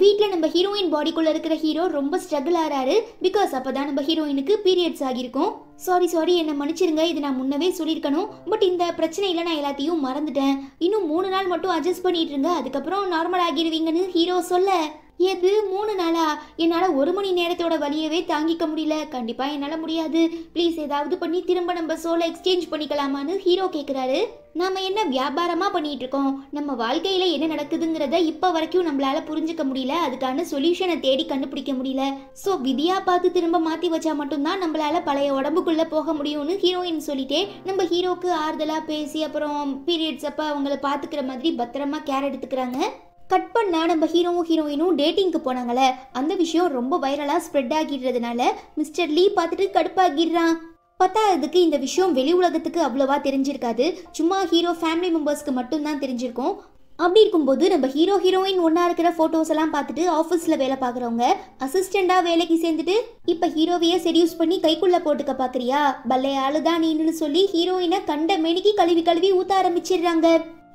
வீட்டில் நம்ம ஹீரோயின் பாடிக்குள்ள இருக்கிற ஹீரோ ரொம்ப ஸ்ட்ரகிள் ஆறாரு பிகாஸ் அப்பதான் நம்ம ஹீரோயினுக்கு பீரியட்ஸ் ஆகிருக்கும் சாரி சாரி என்னை மன்னிச்சிருங்க இது நான் முன்னவே சொல்லியிருக்கணும் பட் இந்த பிரச்சனையில் நான் எல்லாத்தையும் மறந்துட்டேன் இன்னும் மூணு நாள் மட்டும் அட்ஜஸ்ட் பண்ணிட்டு இருங்க அதுக்கப்புறம் நார்மல் ஆகிடுவீங்கன்னு ஹீரோ சொல்ல எது மூணு நாளா என்னால் ஒரு மணி நேரத்தோட வழியவே தாங்கிக்க முடியல கண்டிப்பாக என்னால் முடியாது ப்ளீஸ் ஏதாவது பண்ணி திரும்ப நம்ம சோலை எக்ஸ்சேஞ்ச் பண்ணிக்கலாமான்னு ஹீரோ கேட்குறாரு நாம் என்ன வியாபாரமாக பண்ணிகிட்டு இருக்கோம் நம்ம வாழ்க்கையில் என்ன நடக்குதுங்கிறத இப்போ வரைக்கும் நம்மளால் புரிஞ்சுக்க முடியல அதுக்கான சொல்யூஷனை தேடி கண்டுபிடிக்க முடியல ஸோ விதியாக பார்த்து திரும்ப மாற்றி வச்சா மட்டும்தான் நம்மளால் பழைய உடம்புக்குள்ளே போக முடியும்னு ஹீரோயின் சொல்லிட்டே நம்ம ஹீரோக்கு ஆறுதலாக பேசி அப்புறம் பீரியட்ஸ் அப்போ அவங்கள பார்த்துக்கிற மாதிரி பத்திரமா கேர் எடுத்துக்கிறாங்க கட் பண்ண நம்ம ஹீரோவும் ஹீரோயினும் டேட்டிங்க்கு போனாங்களே அந்த விஷயம் ரொம்ப வைரலாக ஸ்ப்ரெட் ஆகிடுறதுனால மிஸ்டர் லீ பார்த்துட்டு கடுப்பாகிடுறான் பத்தாததுக்கு இந்த விஷயம் வெளி உலகத்துக்கு அவ்வளோவா தெரிஞ்சிருக்காது சும்மா ஹீரோ ஃபேமிலி மெம்பர்ஸ்க்கு மட்டும்தான் தெரிஞ்சிருக்கும் அப்படி இருக்கும்போது நம்ம ஹீரோ ஹீரோயின் ஒன்றா இருக்கிற ஃபோட்டோஸ் எல்லாம் பார்த்துட்டு ஆஃபீஸில் வேலை பார்க்குறவங்க அசிஸ்டண்ட்டாக வேலைக்கு சேர்ந்துட்டு இப்போ ஹீரோவையே செடியூஸ் பண்ணி கைக்குள்ளே போட்டுக்க பார்க்குறியா பல்லையாளுதான் ஆளுதான் நீன்னு சொல்லி ஹீரோயினை கண்ட மெனிக்கு கழுவி கழுவி ஊற்ற ஆரம்பிச்சிடுறாங்க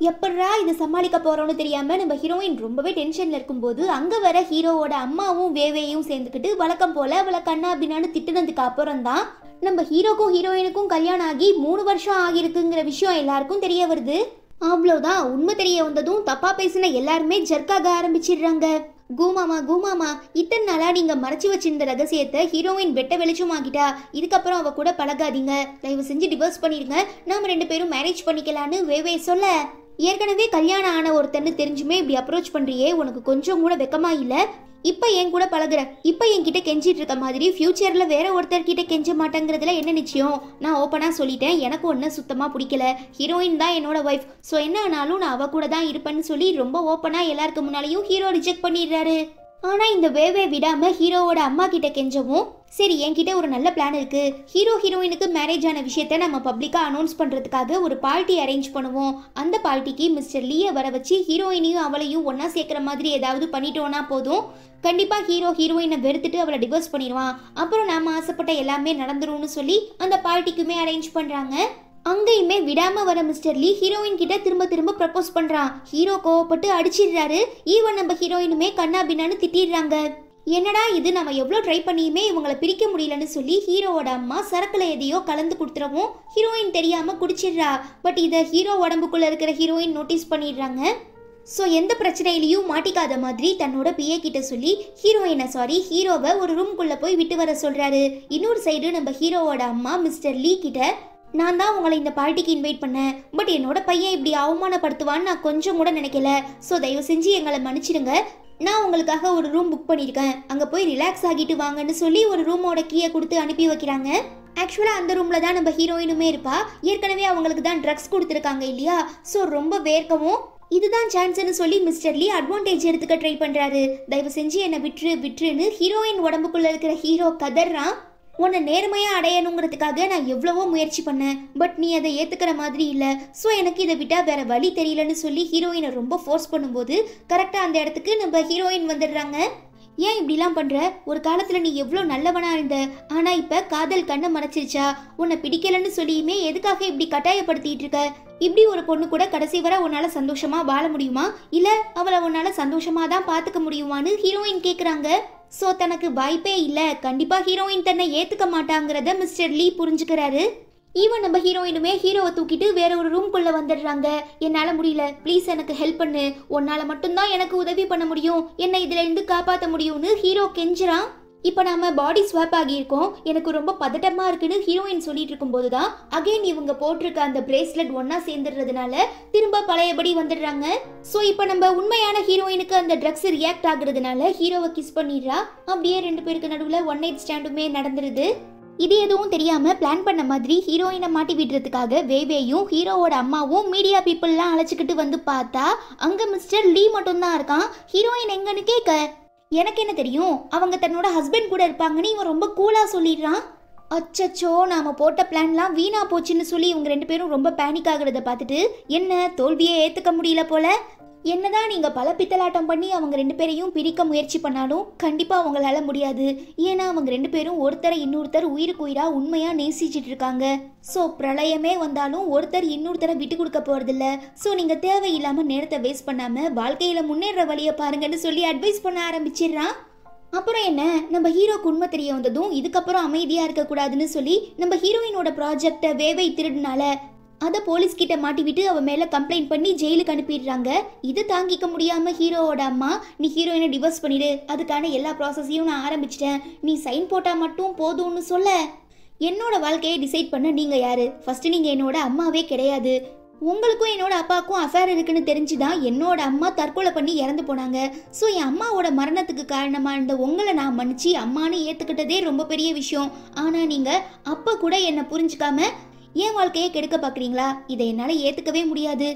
எப்படா இதை சமாளிக்க போறோம்னு தெரியாமல் நம்ம ஹீரோயின் ரொம்பவே டென்ஷனில் இருக்கும்போது அங்கே வர ஹீரோவோட அம்மாவும் வேவேயும் சேர்ந்துக்கிட்டு வழக்கம் போல அவளை கண்ணா பின்னான்னு திட்டுனதுக்கு அப்புறம் தான் நம்ம ஹீரோக்கும் ஹீரோயினுக்கும் கல்யாணம் ஆகி மூணு வருஷம் ஆகியிருக்குங்கிற விஷயம் எல்லாருக்கும் தெரிய வருது அவ்வளவுதான் உண்மை தெரிய வந்ததும் தப்பாக பேசின எல்லாருமே ஜர்க்காக ஆரம்பிச்சிடுறாங்க கூமாமா கூமாமா இத்தனை நாளா நீங்க மறைச்சு வச்சிருந்த ரகசியத்தை ஹீரோயின் வெட்ட வெளிச்சமாகிட்டா இதுக்கப்புறம் அவ கூட பழகாதீங்க தயவு செஞ்சு டிவோர்ஸ் பண்ணிடுங்க நாம ரெண்டு பேரும் மேரேஜ் பண்ணிக்கலான்னு வேவே சொல்ல ஏற்கனவே கல்யாணம் ஆன ஒருத்தன்னு தெரிஞ்சுமே இப்படி அப்ரோச் பண்ணுறியே உனக்கு கொஞ்சம் கூட வெக்கமா இல்லை இப்போ என் கூட பழகுற இப்போ என்கிட்ட கெஞ்சிட்டு இருக்க மாதிரி ஃப்யூச்சரில் வேற ஒருத்தர்கிட்ட கெஞ்ச மாட்டேங்கிறதுல என்ன நிச்சயம் நான் ஓப்பனாக சொல்லிட்டேன் எனக்கு ஒன்னும் சுத்தமாக பிடிக்கல ஹீரோயின் தான் என்னோட ஒய்ஃப் ஸோ என்ன ஆனாலும் நான் அவ கூட தான் இருப்பேன்னு சொல்லி ரொம்ப ஓப்பனாக எல்லாருக்கு முன்னாலேயும் ஹீரோ ரிஜெக்ட் பண்ணிடுறாரு ஆனால் இந்த வேவே விடாமல் ஹீரோவோட அம்மா கிட்ட கெஞ்சவும் சரி என்கிட்ட ஒரு நல்ல பிளான் இருக்குது ஹீரோ ஹீரோயினுக்கு மேரேஜ் ஆன விஷயத்த நம்ம பப்ளிக்காக அனௌன்ஸ் பண்ணுறதுக்காக ஒரு பார்ட்டி அரேஞ்ச் பண்ணுவோம் அந்த பார்ட்டிக்கு மிஸ்டர் லீயை வர வச்சு ஹீரோயினையும் அவளையும் ஒன்றா சேர்க்குற மாதிரி ஏதாவது பண்ணிட்டோம்னா போதும் கண்டிப்பாக ஹீரோ ஹீரோயினை வெறுத்துட்டு அவளை டிவோர்ஸ் பண்ணிடுவான் அப்புறம் நாம ஆசைப்பட்ட எல்லாமே நடந்துரும்னு சொல்லி அந்த பார்ட்டிக்குமே அரேஞ்ச் பண்ணுறாங்க அங்கேயுமே விடாம வர மிஸ்டர் லீ ஹீரோயின் கிட்ட திரும்ப திரும்ப ப்ரப்போஸ் பண்றான் ஹீரோ கோவப்பட்டு அடிச்சிடுறாரு ஈவன் நம்ம ஹீரோயினுமே கண்ணா பின்னான்னு திட்டிடுறாங்க என்னடா இது நம்ம எவ்வளோ ட்ரை பண்ணியுமே இவங்களை பிரிக்க முடியலன்னு சொல்லி ஹீரோவோட அம்மா சரக்குல எதையோ கலந்து கொடுத்துறவும் ஹீரோயின் தெரியாமல் குடிச்சிடுறா பட் இதை ஹீரோ உடம்புக்குள்ளே இருக்கிற ஹீரோயின் நோட்டீஸ் பண்ணிடுறாங்க ஸோ எந்த பிரச்சனையிலையும் மாட்டிக்காத மாதிரி தன்னோட பிஏ கிட்ட சொல்லி ஹீரோயினை சாரி ஹீரோவை ஒரு ரூம்குள்ளே போய் விட்டு வர சொல்கிறாரு இன்னொரு சைடு நம்ம ஹீரோவோட அம்மா மிஸ்டர் லீ கிட்ட நான் தான் உங்களை இந்த பார்ட்டிக்கு இன்வைட் பண்ணேன் பட் என்னோட பையன் இப்படி அவமானப்படுத்துவான்னு நான் கொஞ்சம் கூட நினைக்கல ஸோ தயவு செஞ்சு எங்களை மன்னிச்சிடுங்க நான் உங்களுக்காக ஒரு ரூம் புக் பண்ணியிருக்கேன் அங்கே போய் ரிலாக்ஸ் ஆகிட்டு வாங்கன்னு சொல்லி ஒரு ரூமோட கீயை கொடுத்து அனுப்பி வைக்கிறாங்க ஆக்சுவலாக அந்த ரூமில் தான் நம்ம ஹீரோயினுமே இருப்பா ஏற்கனவே அவங்களுக்கு தான் ட்ரக்ஸ் கொடுத்துருக்காங்க இல்லையா ஸோ ரொம்ப வேர்க்கவும் இதுதான் சான்ஸ்னு சொல்லி மிஸ்டர் லீ அட்வான்டேஜ் எடுத்துக்க ட்ரை பண்ணுறாரு தயவு செஞ்சு என்னை விட்டுரு விட்டுருன்னு ஹீரோயின் உடம்புக்குள்ளே இருக்கிற ஹீரோ கதர்றான் உன்னை நேர்மையாக அடையணுங்கிறதுக்காக நான் எவ்வளவோ முயற்சி பண்ணேன் பட் நீ அதை ஏற்றுக்கிற மாதிரி இல்லை ஸோ எனக்கு இதை விட்டால் வேறு வழி தெரியலன்னு சொல்லி ஹீரோயினை ரொம்ப ஃபோர்ஸ் பண்ணும்போது கரெக்டாக அந்த இடத்துக்கு நம்ம ஹீரோயின் வந்துடுறாங்க ஏன் இப்படிலாம் பண்ற ஒரு காலத்துல நீ எவ்வளோ நல்லவனா இருந்த ஆனா இப்ப காதல் கண்ணை மறைச்சிருச்சா உன்னை பிடிக்கலன்னு சொல்லியுமே எதுக்காக இப்படி கட்டாயப்படுத்திட்டு இருக்க இப்படி ஒரு பொண்ணு கூட கடைசி வர உன்னால சந்தோஷமா வாழ முடியுமா இல்ல அவளை உன்னால சந்தோஷமா தான் பாத்துக்க முடியுமான்னு ஹீரோயின் கேக்குறாங்க ஸோ தனக்கு வாய்ப்பே இல்லை கண்டிப்பாக ஹீரோயின் தன்னை ஏற்றுக்க மாட்டாங்கிறத மிஸ்டர் லீ புரிஞ்சுக்கிறாரு ஈவன் நம்ம ஹீரோயினுமே ஹீரோவை தூக்கிட்டு வேற ஒரு ரூம்குள்ளே வந்துடுறாங்க என்னால் முடியல ப்ளீஸ் எனக்கு ஹெல்ப் பண்ணு உன்னால் மட்டும்தான் எனக்கு உதவி பண்ண முடியும் என்னை இருந்து காப்பாற்ற முடியும்னு ஹீரோ கெஞ்சுறான் இப்போ நாம பாடி ஸ்வாப் ஆகியிருக்கோம் எனக்கு ரொம்ப பதட்டமாக இருக்குன்னு ஹீரோயின் சொல்லிட்டு இருக்கும்போது தான் அகைன் இவங்க போட்டிருக்க அந்த பிரேஸ்லெட் ஒன்றா சேர்ந்துடுறதுனால திரும்ப பழையபடி வந்துடுறாங்க ஸோ இப்போ நம்ம உண்மையான ஹீரோயினுக்கு அந்த ட்ரக்ஸ் ரியாக்ட் ஆகுறதுனால ஹீரோவை கிஸ் பண்ணிடுறா அப்படியே ரெண்டு பேருக்கு நடுவில் ஒன் நைட் ஸ்டாண்டுமே நடந்துருது இது எதுவும் தெரியாமல் பிளான் பண்ண மாதிரி ஹீரோயினை மாட்டி விடுறதுக்காக வேவேயும் ஹீரோவோட அம்மாவும் மீடியா பீப்புள்லாம் அழைச்சிக்கிட்டு வந்து பார்த்தா அங்கே மிஸ்டர் லீ மட்டும்தான் இருக்கான் ஹீரோயின் எங்கன்னு கேட்க எனக்கு என்ன தெரியும் அவங்க தன்னோட ஹஸ்பண்ட் கூட இருப்பாங்கன்னு இவன் ரொம்ப கூலாக சொல்லிடுறான் அச்சச்சோ நாம் போட்ட பிளான்லாம் வீணாக போச்சுன்னு சொல்லி இவங்க ரெண்டு பேரும் ரொம்ப பேனிக் ஆகுறத பார்த்துட்டு என்ன தோல்வியை ஏற்றுக்க முடியல போல என்னதான் நீங்கள் பல பித்தலாட்டம் பண்ணி அவங்க ரெண்டு பேரையும் பிரிக்க முயற்சி பண்ணாலும் கண்டிப்பாக அவங்களால முடியாது ஏன்னா அவங்க ரெண்டு பேரும் ஒருத்தரை இன்னொருத்தர் உயிருக்கு உயிராக உண்மையாக நேசிச்சிட்டு இருக்காங்க ஸோ பிரளயமே வந்தாலும் ஒருத்தர் இன்னொருத்தரை விட்டு கொடுக்க போகிறதில்ல ஸோ நீங்கள் தேவையில்லாமல் நேரத்தை வேஸ்ட் பண்ணாமல் வாழ்க்கையில் முன்னேற வழியை பாருங்கன்னு சொல்லி அட்வைஸ் பண்ண ஆரம்பிச்சிடுறான் அப்புறம் என்ன நம்ம ஹீரோ உண்மை தெரிய வந்ததும் இதுக்கப்புறம் அமைதியாக இருக்கக்கூடாதுன்னு சொல்லி நம்ம ஹீரோயினோட ப்ராஜெக்டை வேவை திருடினால அதை போலீஸ் போலீஸ்கிட்ட மாட்டிவிட்டு அவன் மேலே கம்ப்ளைண்ட் பண்ணி ஜெயிலுக்கு அனுப்பிடுறாங்க இதை தாங்கிக்க முடியாமல் ஹீரோவோட அம்மா நீ ஹீரோயினை டிவோர்ஸ் பண்ணிடு அதுக்கான எல்லா ப்ராசஸையும் நான் ஆரம்பிச்சிட்டேன் நீ சைன் போட்டால் மட்டும் போதும்னு சொல்ல என்னோட வாழ்க்கையை டிசைட் பண்ண நீங்கள் யார் ஃபஸ்ட்டு நீங்கள் என்னோட அம்மாவே கிடையாது உங்களுக்கும் என்னோட அப்பாவுக்கும் அஃபேர் இருக்குன்னு தெரிஞ்சுதான் என்னோட அம்மா தற்கொலை பண்ணி இறந்து போனாங்க ஸோ என் அம்மாவோட மரணத்துக்கு காரணமாக இருந்த உங்களை நான் மன்னிச்சு அம்மானு ஏற்றுக்கிட்டதே ரொம்ப பெரிய விஷயம் ஆனால் நீங்கள் அப்போ கூட என்னை புரிஞ்சுக்காம ஏன் வாழ்க்கையை கெடுக்க பார்க்குறீங்களா இதை என்னால் ஏற்றுக்கவே முடியாது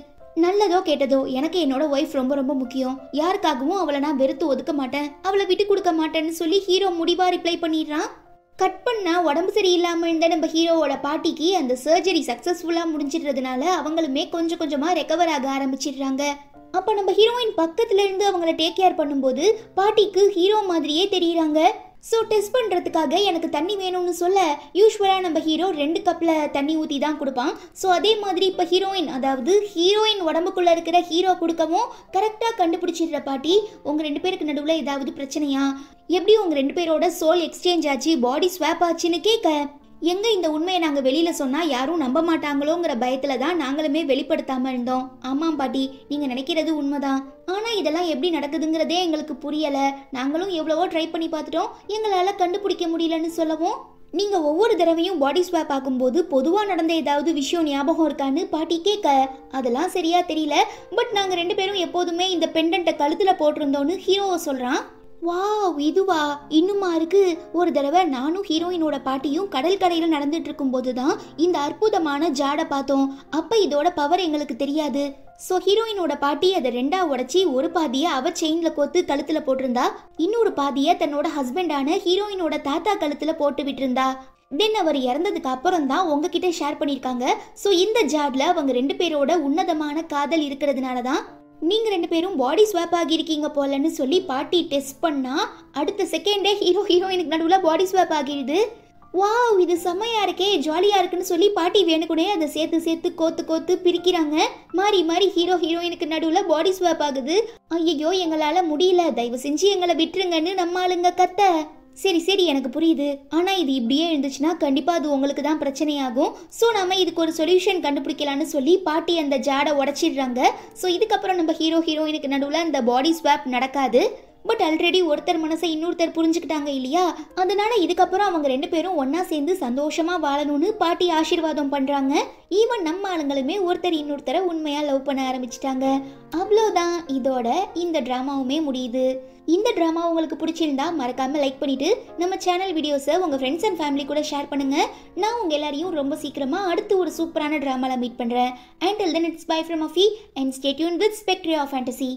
நல்லதோ கேட்டதோ எனக்கு என்னோட ஒய்ஃப் ரொம்ப ரொம்ப முக்கியம் யாருக்காகவும் அவளை நான் வெறுத்து ஒதுக்க மாட்டேன் அவளை விட்டு கொடுக்க மாட்டேன்னு சொல்லி ஹீரோ முடிவா ரிப்ளை பண்ணிடுறான் கட் பண்ணால் உடம்பு சரியில்லாமல் இருந்த நம்ம ஹீரோவோட பாட்டிக்கு அந்த சர்ஜரி சக்ஸஸ்ஃபுல்லாக முடிஞ்சிடுறதுனால அவங்களுமே கொஞ்சம் கொஞ்சமாக ரெக்கவர் ஆக ஆரம்பிச்சிடுறாங்க அப்போ நம்ம ஹீரோயின் பக்கத்துல இருந்து அவங்கள டேக் கேர் பண்ணும்போது பாட்டிக்கு ஹீரோ மாதிரியே தெரியுறாங்க ஸோ டெஸ்ட் பண்ணுறதுக்காக எனக்கு தண்ணி வேணும்னு சொல்ல யூஸ்வலாக நம்ம ஹீரோ ரெண்டு கப்பில் தண்ணி ஊற்றி தான் கொடுப்பான் ஸோ அதே மாதிரி இப்போ ஹீரோயின் அதாவது ஹீரோயின் உடம்புக்குள்ளே இருக்கிற ஹீரோ கொடுக்கவும் கரெக்டாக கண்டுபிடிச்சிடுற பாட்டி உங்கள் ரெண்டு பேருக்கு நடுவில் ஏதாவது பிரச்சனையா எப்படி உங்கள் ரெண்டு பேரோட சோல் எக்ஸ்சேஞ்ச் ஆச்சு பாடி ஸ்வாப் ஆச்சுன்னு கேட்க எங்க இந்த உண்மையை நாங்க வெளியில சொன்னா யாரும் நம்ப மாட்டாங்களோங்கிற பயத்துல தான் நாங்களுமே வெளிப்படுத்தாம இருந்தோம் ஆமாம் பாட்டி நீங்க நினைக்கிறது உண்மைதான் ஆனா இதெல்லாம் எப்படி நடக்குதுங்கிறதே எங்களுக்கு புரியல நாங்களும் எவ்வளவோ ட்ரை பண்ணி பார்த்துட்டோம் எங்களால கண்டுபிடிக்க முடியலன்னு சொல்லவும் நீங்க ஒவ்வொரு தடவையும் பாடி ஸ்வாப் ஆகும்போது பொதுவா நடந்த ஏதாவது விஷயம் ஞாபகம் இருக்கான்னு பாட்டி கேட்க அதெல்லாம் சரியா தெரியல பட் நாங்க ரெண்டு பேரும் எப்போதுமே இந்த பெண்டன்ட்ட கழுத்துல போட்டிருந்தோன்னு ஹீரோவை சொல்றான் வாவ் இதுவா இன்னுமா இருக்கு ஒரு தடவை நானும் ஹீரோயினோட பாட்டியும் கடல் கடையில் நடந்துட்டு இருக்கும் போதுதான் இந்த அற்புதமான ஜாடை பார்த்தோம் அப்போ இதோட பவர் எங்களுக்கு தெரியாது ஸோ ஹீரோயினோட பாட்டி அதை ரெண்டா உடச்சி ஒரு பாதியை அவ செயின்ல கோத்து கழுத்துல போட்டிருந்தா இன்னொரு பாதியை தன்னோட ஹஸ்பண்டான ஹீரோயினோட தாத்தா கழுத்துல போட்டு விட்டுருந்தா தென் அவர் இறந்ததுக்கு அப்புறம் தான் உங்ககிட்ட ஷேர் பண்ணியிருக்காங்க ஸோ இந்த ஜாடில் அவங்க ரெண்டு பேரோட உன்னதமான காதல் இருக்கிறதுனால தான் நீங்கள் ரெண்டு பேரும் பாடி ஸ்வாப் ஆகியிருக்கீங்க போலன்னு சொல்லி பாட்டி டெஸ்ட் பண்ணால் அடுத்த செகண்டே ஹீரோ ஹீரோயினுக்கு நடுவில் பாடி ஸ்வாப் ஆகிடுது வா இது செம்மையா இருக்கே ஜாலியாக இருக்குன்னு சொல்லி பாட்டி வேணுக்குனே அதை சேர்த்து சேர்த்து கோத்து கோத்து பிரிக்கிறாங்க மாறி மாறி ஹீரோ ஹீரோயினுக்கு நடுவில் பாடி ஸ்வாப் ஆகுது ஐயோ எங்களால் முடியல தயவு செஞ்சு எங்களை விட்டுருங்கன்னு நம்ம ஆளுங்க கத்த சரி சரி எனக்கு புரியுது ஆனால் இது இப்படியே இருந்துச்சுன்னா கண்டிப்பாக அது உங்களுக்கு தான் பிரச்சனையாகும் ஸோ நம்ம இதுக்கு ஒரு சொல்யூஷன் கண்டுபிடிக்கலான்னு சொல்லி பாட்டி அந்த ஜாடை உடச்சிடுறாங்க ஸோ இதுக்கப்புறம் நம்ம ஹீரோ ஹீரோயினுக்கு நடுவில் அந்த பாடி ஸ்வாப் நடக்காது பட் ஆல்ரெடி ஒருத்தர் மனசை இன்னொருத்தர் புரிஞ்சுக்கிட்டாங்க இல்லையா அதனால இதுக்கப்புறம் அவங்க ரெண்டு பேரும் ஒன்னா சேர்ந்து சந்தோஷமா வாழணும்னு பாட்டி ஆசீர்வாதம் பண்றாங்க ஈவன் நம்ம ஆளுங்களுமே ஒருத்தர் இன்னொருத்தரை உண்மையா லவ் பண்ண ஆரம்பிச்சிட்டாங்க அவ்வளோதான் இதோட இந்த ட்ராமாவுமே முடியுது இந்த டிராமா உங்களுக்கு பிடிச்சிருந்தா மறக்காம லைக் பண்ணிட்டு நம்ம சேனல் வீடியோஸை உங்க ஃப்ரெண்ட்ஸ் அண்ட் ஃபேமிலி கூட ஷேர் பண்ணுங்க நான் உங்க எல்லாரையும் ரொம்ப சீக்கிரமா அடுத்து ஒரு சூப்பரான டிராமாவில் மீட் பண்றேன் and it's bye from Afi and stay tuned with Spectry of fantasy